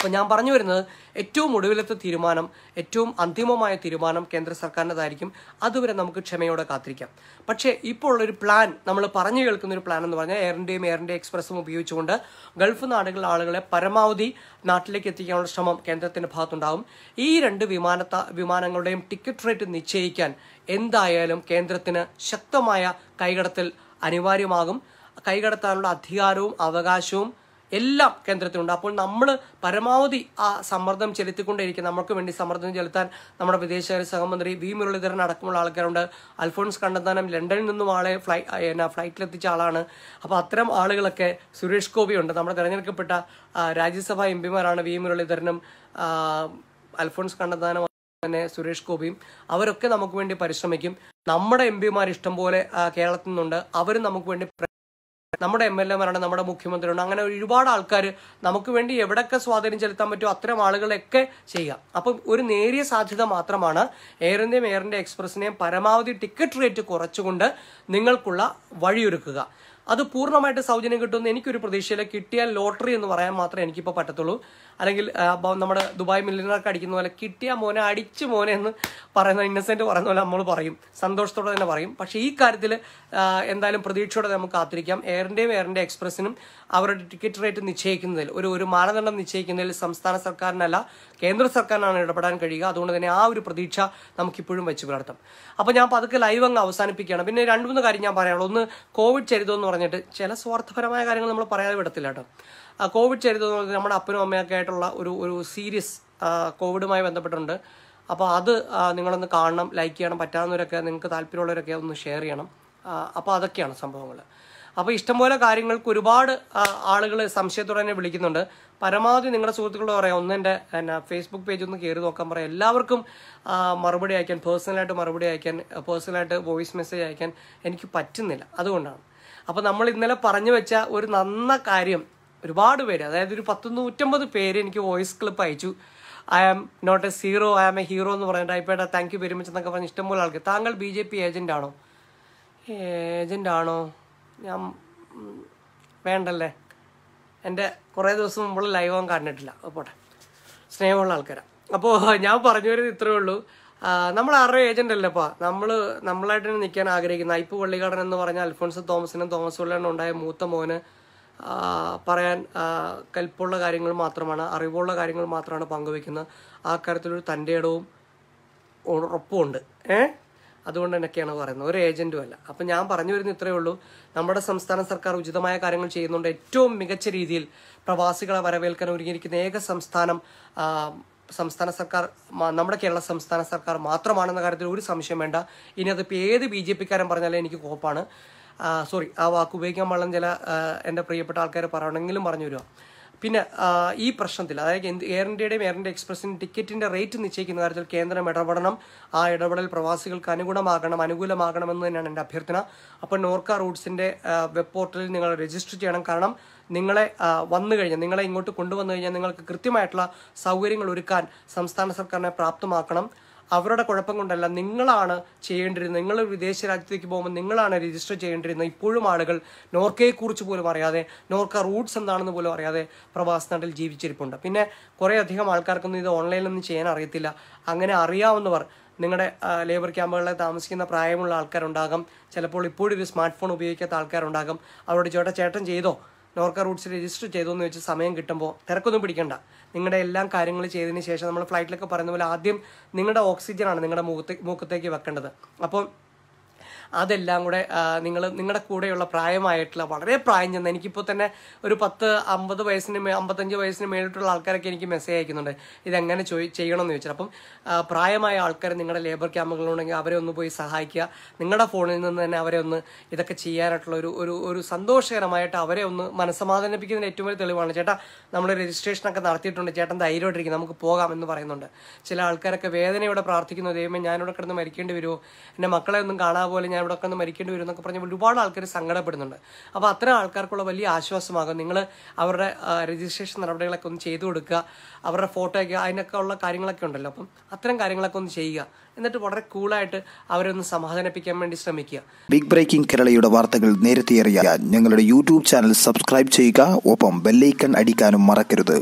അപ്പോൾ ഞാൻ പറഞ്ഞു വരുന്നത് ഏറ്റവും ഒടുവിലത്തെ തീരുമാനം ഏറ്റവും അന്തിമമായ തീരുമാനം കേന്ദ്ര സർക്കാരിൻ്റെതായിരിക്കും അതുവരെ നമുക്ക് ക്ഷമയോടെ കാത്തിരിക്കാം പക്ഷേ ഇപ്പോൾ ഉള്ളൊരു പ്ലാൻ നമ്മൾ പറഞ്ഞു കേൾക്കുന്ന ഒരു പ്ലാൻ എന്ന് പറഞ്ഞാൽ എയർ ഇന്ത്യയും എയർ ഇന്ത്യ എക്സ്പ്രസും ഉപയോഗിച്ചുകൊണ്ട് ഗൾഫ് നാടുകളിലെ ആളുകളെ പരമാവധി നാട്ടിലേക്ക് എത്തിക്കാനുള്ള ശ്രമം കേന്ദ്രത്തിൻ്റെ ഭാഗത്തുണ്ടാവും ഈ രണ്ട് വിമാനത്ത വിമാനങ്ങളുടെയും ടിക്കറ്റ് റേറ്റ് നിശ്ചയിക്കാൻ എന്തായാലും കേന്ദ്രത്തിന് ശക്തമായ കൈകടത്തൽ അനിവാര്യമാകും കൈകടത്താനുള്ള അധികാരവും അവകാശവും എല്ലാം കേന്ദ്രത്തിലുണ്ട് അപ്പോൾ നമ്മൾ പരമാവധി ആ സമ്മർദ്ദം ചെലുത്തിക്കൊണ്ടേയിരിക്കും നമുക്ക് വേണ്ടി സമ്മർദ്ദം ചെലുത്താൻ നമ്മുടെ വിദേശകാര്യ സഹമന്ത്രി വി മുരളീധരൻ അടക്കമുള്ള ആൾക്കാരുണ്ട് അൽഫോൺസ് കണ്ടെത്താനും ലണ്ടനിൽ നിന്നും ആളെ ഫ്ലൈ എന്നാ ഫ്ലൈറ്റിലെത്തിച്ച ആളാണ് അപ്പോൾ അത്തരം ആളുകളൊക്കെ സുരേഷ് ഗോപിയുണ്ട് നമ്മുടെ തിരഞ്ഞെടുക്കപ്പെട്ട രാജ്യസഭാ എം പിമാരാണ് വി മുരളീധരനും അൽഫോൺസ് കണ്ടെത്താനും തന്നെ സുരേഷ് ഗോപിയും അവരൊക്കെ നമുക്ക് വേണ്ടി പരിശ്രമിക്കും നമ്മുടെ എം പിമാർ ഇഷ്ടംപോലെ കേരളത്തിൽ നിന്നുണ്ട് അവരും നമുക്ക് വേണ്ടി നമ്മുടെ എം എൽ മാരാണ് നമ്മുടെ മുഖ്യമന്ത്രിയാണ് അങ്ങനെ ഒരുപാട് ആൾക്കാർ നമുക്ക് വേണ്ടി എവിടെയൊക്കെ സ്വാധീനം ചെലുത്താൻ പറ്റുമോ അത്തരം ആളുകളെയൊക്കെ ചെയ്യാം അപ്പം ഒരു നേരിയ സാധ്യത മാത്രമാണ് എയർ ഇന്ത്യയും എയർ ഇന്ത്യ എക്സ്പ്രസിനെയും പരമാവധി ടിക്കറ്റ് റേറ്റ് കുറച്ചുകൊണ്ട് നിങ്ങൾക്കുള്ള വഴിയൊരുക്കുക അത് പൂർണ്ണമായിട്ട് സൗജന്യം കിട്ടുമെന്ന് എനിക്കൊരു പ്രതീക്ഷയിൽ കിട്ടിയാൽ ലോട്ടറി എന്ന് പറയാൻ മാത്രമേ എനിക്കിപ്പോൾ പറ്റത്തുള്ളൂ അല്ലെങ്കിൽ നമ്മുടെ ദുബായ് മില്ലിനാർക്ക് അടിക്കുന്ന പോലെ കിട്ടിയ മോനെ അടിച്ചു മോനെ എന്ന് പറയുന്ന ഇന്നസെന്റ് പറയുന്ന പോലെ നമ്മൾ പറയും സന്തോഷത്തോടെ തന്നെ പറയും പക്ഷേ ഈ കാര്യത്തിൽ എന്തായാലും പ്രതീക്ഷയോടെ നമുക്ക് കാത്തിരിക്കാം എയറിൻ്റെയും എയറിൻ്റെ എക്സ്പ്രസിനും അവരുടെ ടിക്കറ്റ് റേറ്റ് നിശ്ചയിക്കുന്നതിൽ ഒരു ഒരു മാനദണ്ഡം നിശ്ചയിക്കുന്നതിൽ സംസ്ഥാന സർക്കാരിനല്ല കേന്ദ്ര സർക്കാരിനാണ് ഇടപെടാൻ കഴിയുക അതുകൊണ്ട് തന്നെ ആ ഒരു പ്രതീക്ഷ നമുക്കിപ്പോഴും വെച്ച് പുലർത്താം അപ്പോൾ ഞാൻ പതുക്കെ ലൈവ് അങ്ങ് അവസാനിപ്പിക്കുകയാണ് പിന്നെ രണ്ട് മൂന്ന് കാര്യം ഞാൻ പറയാനുള്ളൂ ഒന്ന് കോവിഡ് ചരിതമെന്ന് പറഞ്ഞിട്ട് ചില സ്വാർത്ഥപരമായ കാര്യങ്ങൾ നമ്മൾ പറയാതെ വിടത്തില്ല കേട്ടോ കോവിഡ് ചരിതം നമ്മുടെ അപ്പനും അമ്മയൊക്കെ ആയിട്ടുള്ള ഒരു ഒരു സീരിയസ് കോവിഡുമായി ബന്ധപ്പെട്ടിട്ടുണ്ട് അപ്പോൾ അത് നിങ്ങളൊന്ന് കാണണം ലൈക്ക് ചെയ്യണം പറ്റാവുന്നവരൊക്കെ നിങ്ങൾക്ക് താല്പര്യമുള്ളവരൊക്കെ ഒന്ന് ഷെയർ ചെയ്യണം അപ്പോൾ അതൊക്കെയാണ് സംഭവങ്ങൾ അപ്പോൾ ഇഷ്ടംപോലെ കാര്യങ്ങൾക്ക് ഒരുപാട് ആളുകൾ സംശയത്തോടെ തന്നെ വിളിക്കുന്നുണ്ട് പരമാവധി നിങ്ങളുടെ സുഹൃത്തുക്കളോട് പറയാം ഒന്ന് എൻ്റെ എന്നാ ഫേസ്ബുക്ക് പേജ് ഒന്ന് കയറി നോക്കാൻ പറയാം എല്ലാവർക്കും മറുപടി അയക്കാൻ പേഴ്സണലായിട്ട് മറുപടി അയക്കാൻ പേഴ്സണലായിട്ട് വോയിസ് മെസ്സേജ് അയക്കാൻ എനിക്ക് പറ്റുന്നില്ല അതുകൊണ്ടാണ് അപ്പോൾ നമ്മൾ ഇന്നലെ പറഞ്ഞു വെച്ച ഒരു നന്ന കാര്യം ഒരുപാട് പേര് അതായത് ഒരു പത്ത് നൂറ്റമ്പത് പേര് എനിക്ക് വോയിസ് ക്ലിപ്പ് അയച്ചു I am not a zero I am a hero എന്ന് പറയുന്നത് ഐപ്പേട്ട താങ്ക് യു വെരി മച്ച് എന്നൊക്കെ പറഞ്ഞ് ഇഷ്ടംപോലെ ആൾക്ക് താങ്കൾ ബി ജെ പി ഏജൻ്റ് ആണോ ഏജൻ്റ് ആണോ ഞാൻ വേണ്ടല്ലേ എൻ്റെ കുറേ ദിവസം മുമ്പുള്ള ലൈവ് ഒന്നും കണ്ടിട്ടില്ല പോട്ടെ സ്നേഹമുള്ള ആൾക്കാരാണ് അപ്പോൾ ഞാൻ പറഞ്ഞു വരുന്നത് ഇത്രയേ ഉള്ളൂ നമ്മൾ ആരുടെ ഏജൻ്റ് അല്ലേപ്പാ നമ്മൾ നമ്മളായിട്ട് തന്നെ നിൽക്കാൻ ആഗ്രഹിക്കുന്ന ഐപ്പ് പള്ളിക്കാടൻ എന്ന് പറഞ്ഞ അൽഫോൺസ് തോമസിനും തോമസ് ഉള്ളനും ഉണ്ടായ മൂത്ത മോന് പറയാൻ കൽപ്പുള്ള കാര്യങ്ങൾ മാത്രമാണ് അറിവുള്ള കാര്യങ്ങൾ മാത്രമാണ് പങ്കുവെക്കുന്നത് ആ കാര്യത്തിലൊരു തൻ്റെ ഇടവും ഉറപ്പുമുണ്ട് ഏഹ് അതുകൊണ്ട് തന്നെയൊക്കെയാണ് പറയുന്നത് ഒരു ഏജന്റും അല്ല അപ്പൊ ഞാൻ പറഞ്ഞു വരുന്ന ഇത്രയേ ഉള്ളൂ നമ്മുടെ സംസ്ഥാന സർക്കാർ ഉചിതമായ കാര്യങ്ങൾ ചെയ്യുന്നുണ്ട് ഏറ്റവും മികച്ച രീതിയിൽ പ്രവാസികളെ വരവേൽക്കാൻ ഒരുങ്ങിയിരിക്കുന്ന ഏക സംസ്ഥാനം സംസ്ഥാന സർക്കാർ നമ്മുടെ കേരള സംസ്ഥാന സർക്കാർ മാത്രമാണെന്ന കാര്യത്തിൽ ഒരു സംശയം വേണ്ട ഇനി അതിപ്പോൾ ഏത് ബി ജെ പിക്കാരൻ പറഞ്ഞാലും എനിക്ക് കോപ്പാണ് സോറി ആ വാക്ക് ഉപയോഗിക്കാൻ പാടില്ല ചില എൻ്റെ പ്രിയപ്പെട്ട ആൾക്കാർ പറയണമെങ്കിലും പറഞ്ഞു വരിക പിന്നെ ഈ പ്രശ്നത്തിൽ അതായത് എയർ ഇന്ത്യയുടെയും എയർ ഇന്ത്യ എക്സ്പ്രസിന് ടിക്കറ്റിന്റെ റേറ്റ് നിശ്ചയിക്കുന്ന കാര്യത്തിൽ കേന്ദ്രം ഇടപെടണം ആ ഇടപെടൽ പ്രവാസികൾക്ക് അനുകൂലമാകണം എന്ന് തന്നെയാണ് എൻ്റെ അഭ്യർത്ഥന അപ്പോൾ നോർക്ക റൂട്ട്സിന്റെ വെബ് പോർട്ടലിൽ നിങ്ങൾ രജിസ്റ്റർ ചെയ്യണം കാരണം നിങ്ങളെ വന്നു കഴിഞ്ഞാൽ നിങ്ങളെ ഇങ്ങോട്ട് കൊണ്ടുവന്നു കഴിഞ്ഞാൽ നിങ്ങൾക്ക് കൃത്യമായിട്ടുള്ള സൗകര്യങ്ങൾ ഒരുക്കാൻ സംസ്ഥാന സർക്കാരിനെ പ്രാപ്തമാക്കണം അവരുടെ കുഴപ്പം കൊണ്ടല്ല നിങ്ങളാണ് ചെയ്യേണ്ടിരുന്നത് നിങ്ങൾ വിദേശ രാജ്യത്തേക്ക് പോകുമ്പോൾ നിങ്ങളാണ് രജിസ്റ്റർ ചെയ്യേണ്ടിരുന്നത് ഇപ്പോഴും ആളുകൾ നോർക്കയെക്കുറിച്ച് പോലും അറിയാതെ നോർക്ക റൂട്ട്സ് എന്താണെന്ന് പോലും അറിയാതെ പ്രവാസ നാട്ടിൽ ജീവിച്ചിരിപ്പുണ്ട് പിന്നെ കുറേ അധികം ആൾക്കാർക്കൊന്നും ഇത് ഓൺലൈനിലൊന്നും ചെയ്യാൻ അറിയത്തില്ല അങ്ങനെ അറിയാവുന്നവർ നിങ്ങളുടെ ലേബർ ക്യാമ്പുകളിൽ താമസിക്കുന്ന പ്രായമുള്ള ആൾക്കാരുണ്ടാകും ചിലപ്പോൾ ഇപ്പോഴും ഇത് സ്മാർട്ട് ഫോൺ ഉപയോഗിക്കാത്ത ആൾക്കാരുണ്ടാകും അവരുടെ ചേട്ടാ ചേട്ടൻ ചെയ്തോ നോർക്ക റൂട്ട്സ് രജിസ്റ്റർ ചെയ്തു എന്ന് വെച്ച് സമയം കിട്ടുമ്പോൾ തിരക്കൊന്നും പിടിക്കണ്ട നിങ്ങളുടെ എല്ലാ കാര്യങ്ങൾ ചെയ്തതിന് ശേഷം നമ്മൾ ഫ്ലൈറ്റിലൊക്കെ പറയുന്ന പോലെ ആദ്യം നിങ്ങളുടെ ഓക്സിജനാണ് നിങ്ങളുടെ മുഖത്തെ മുഖത്തേക്ക് വെക്കേണ്ടത് അപ്പം അതെല്ലാം കൂടെ നിങ്ങൾ നിങ്ങളുടെ കൂടെയുള്ള പ്രായമായിട്ടുള്ള വളരെ പ്രായം ചെന്ന എനിക്കിപ്പോൾ തന്നെ ഒരു പത്ത് അമ്പത് വയസ്സിന് അമ്പത്തഞ്ച് വയസ്സിന് മേളിട്ടുള്ള ആൾക്കാരൊക്കെ എനിക്ക് മെസ്സേജ് അയക്കുന്നുണ്ട് ഇതെങ്ങനെ ചെയ്യണം ചെയ്യണമെന്ന് ചോദിച്ചാൽ അപ്പം പ്രായമായ ആൾക്കാർ നിങ്ങളുടെ ലേബർ ക്യാമ്പുകളുണ്ടെങ്കിൽ അവരെ ഒന്ന് പോയി സഹായിക്കുക നിങ്ങളുടെ ഫോണിൽ നിന്ന് തന്നെ അവരെ ഒന്ന് ഇതൊക്കെ ചെയ്യാനായിട്ടുള്ള ഒരു ഒരു ഒരു സന്തോഷകരമായിട്ട് അവരെ ഒന്ന് മനസ്സമാധാനിപ്പിക്കുന്നതിന് ഏറ്റവും വലിയ തെളിവാണ് ചേട്ടാ നമ്മൾ രജിസ്ട്രേഷനൊക്കെ നടത്തിയിട്ടുണ്ട് ചേട്ടൻ ധൈര്യമായിട്ടിരിക്കും നമുക്ക് പോകാം എന്ന് പറയുന്നുണ്ട് ചില ആൾക്കാരൊക്കെ വേദനയോടെ പ്രാർത്ഥിക്കുന്നു ദൈവമേ ഞാനിവിടെ കിടന്ന് മരിക്കേണ്ടി വരുമോ എൻ്റെ മക്കളെ ഒന്നും കാണാതെ പോലെ ഞാൻ അവിടെ ഒക്കെ ഒന്ന് മരിക്കേണ്ടി വരും എന്നൊക്കെ പറഞ്ഞ് ഒരുപാട് ആൾക്കാർ സങ്കടപ്പെടുന്നുണ്ട് അപ്പൊ അത്തരം ആൾക്കാർക്കുള്ള വലിയ ആശ്വാസമാകും നിങ്ങൾ അവരുടെ രജിസ്ട്രേഷൻ നടപടികളൊക്കെ ഒന്ന് ചെയ്തു കൊടുക്കുക അവരുടെ ഫോട്ടോയൊക്കെ അതിനൊക്കെ ഉള്ള കാര്യങ്ങളൊക്കെ ഉണ്ടല്ലോ അപ്പം അത്തരം കാര്യങ്ങളൊക്കെ ഒന്ന് ചെയ്യുക എന്നിട്ട് വളരെ കൂളായിട്ട് അവരെ ഒന്ന് സമാധാനിപ്പിക്കാൻ വേണ്ടി ശ്രമിക്കുക ബിഗ് ബ്രേക്കിംഗ് കേരളയുടെ വാർത്തകൾ നേരത്തെ അറിയാൻ ഞങ്ങളുടെ യൂട്യൂബ് ചാനൽ സബ്സ്ക്രൈബ് ചെയ്യുക ഒപ്പം ബെല്ലൈക്കൺ അടിക്കാനും മറക്കരുത്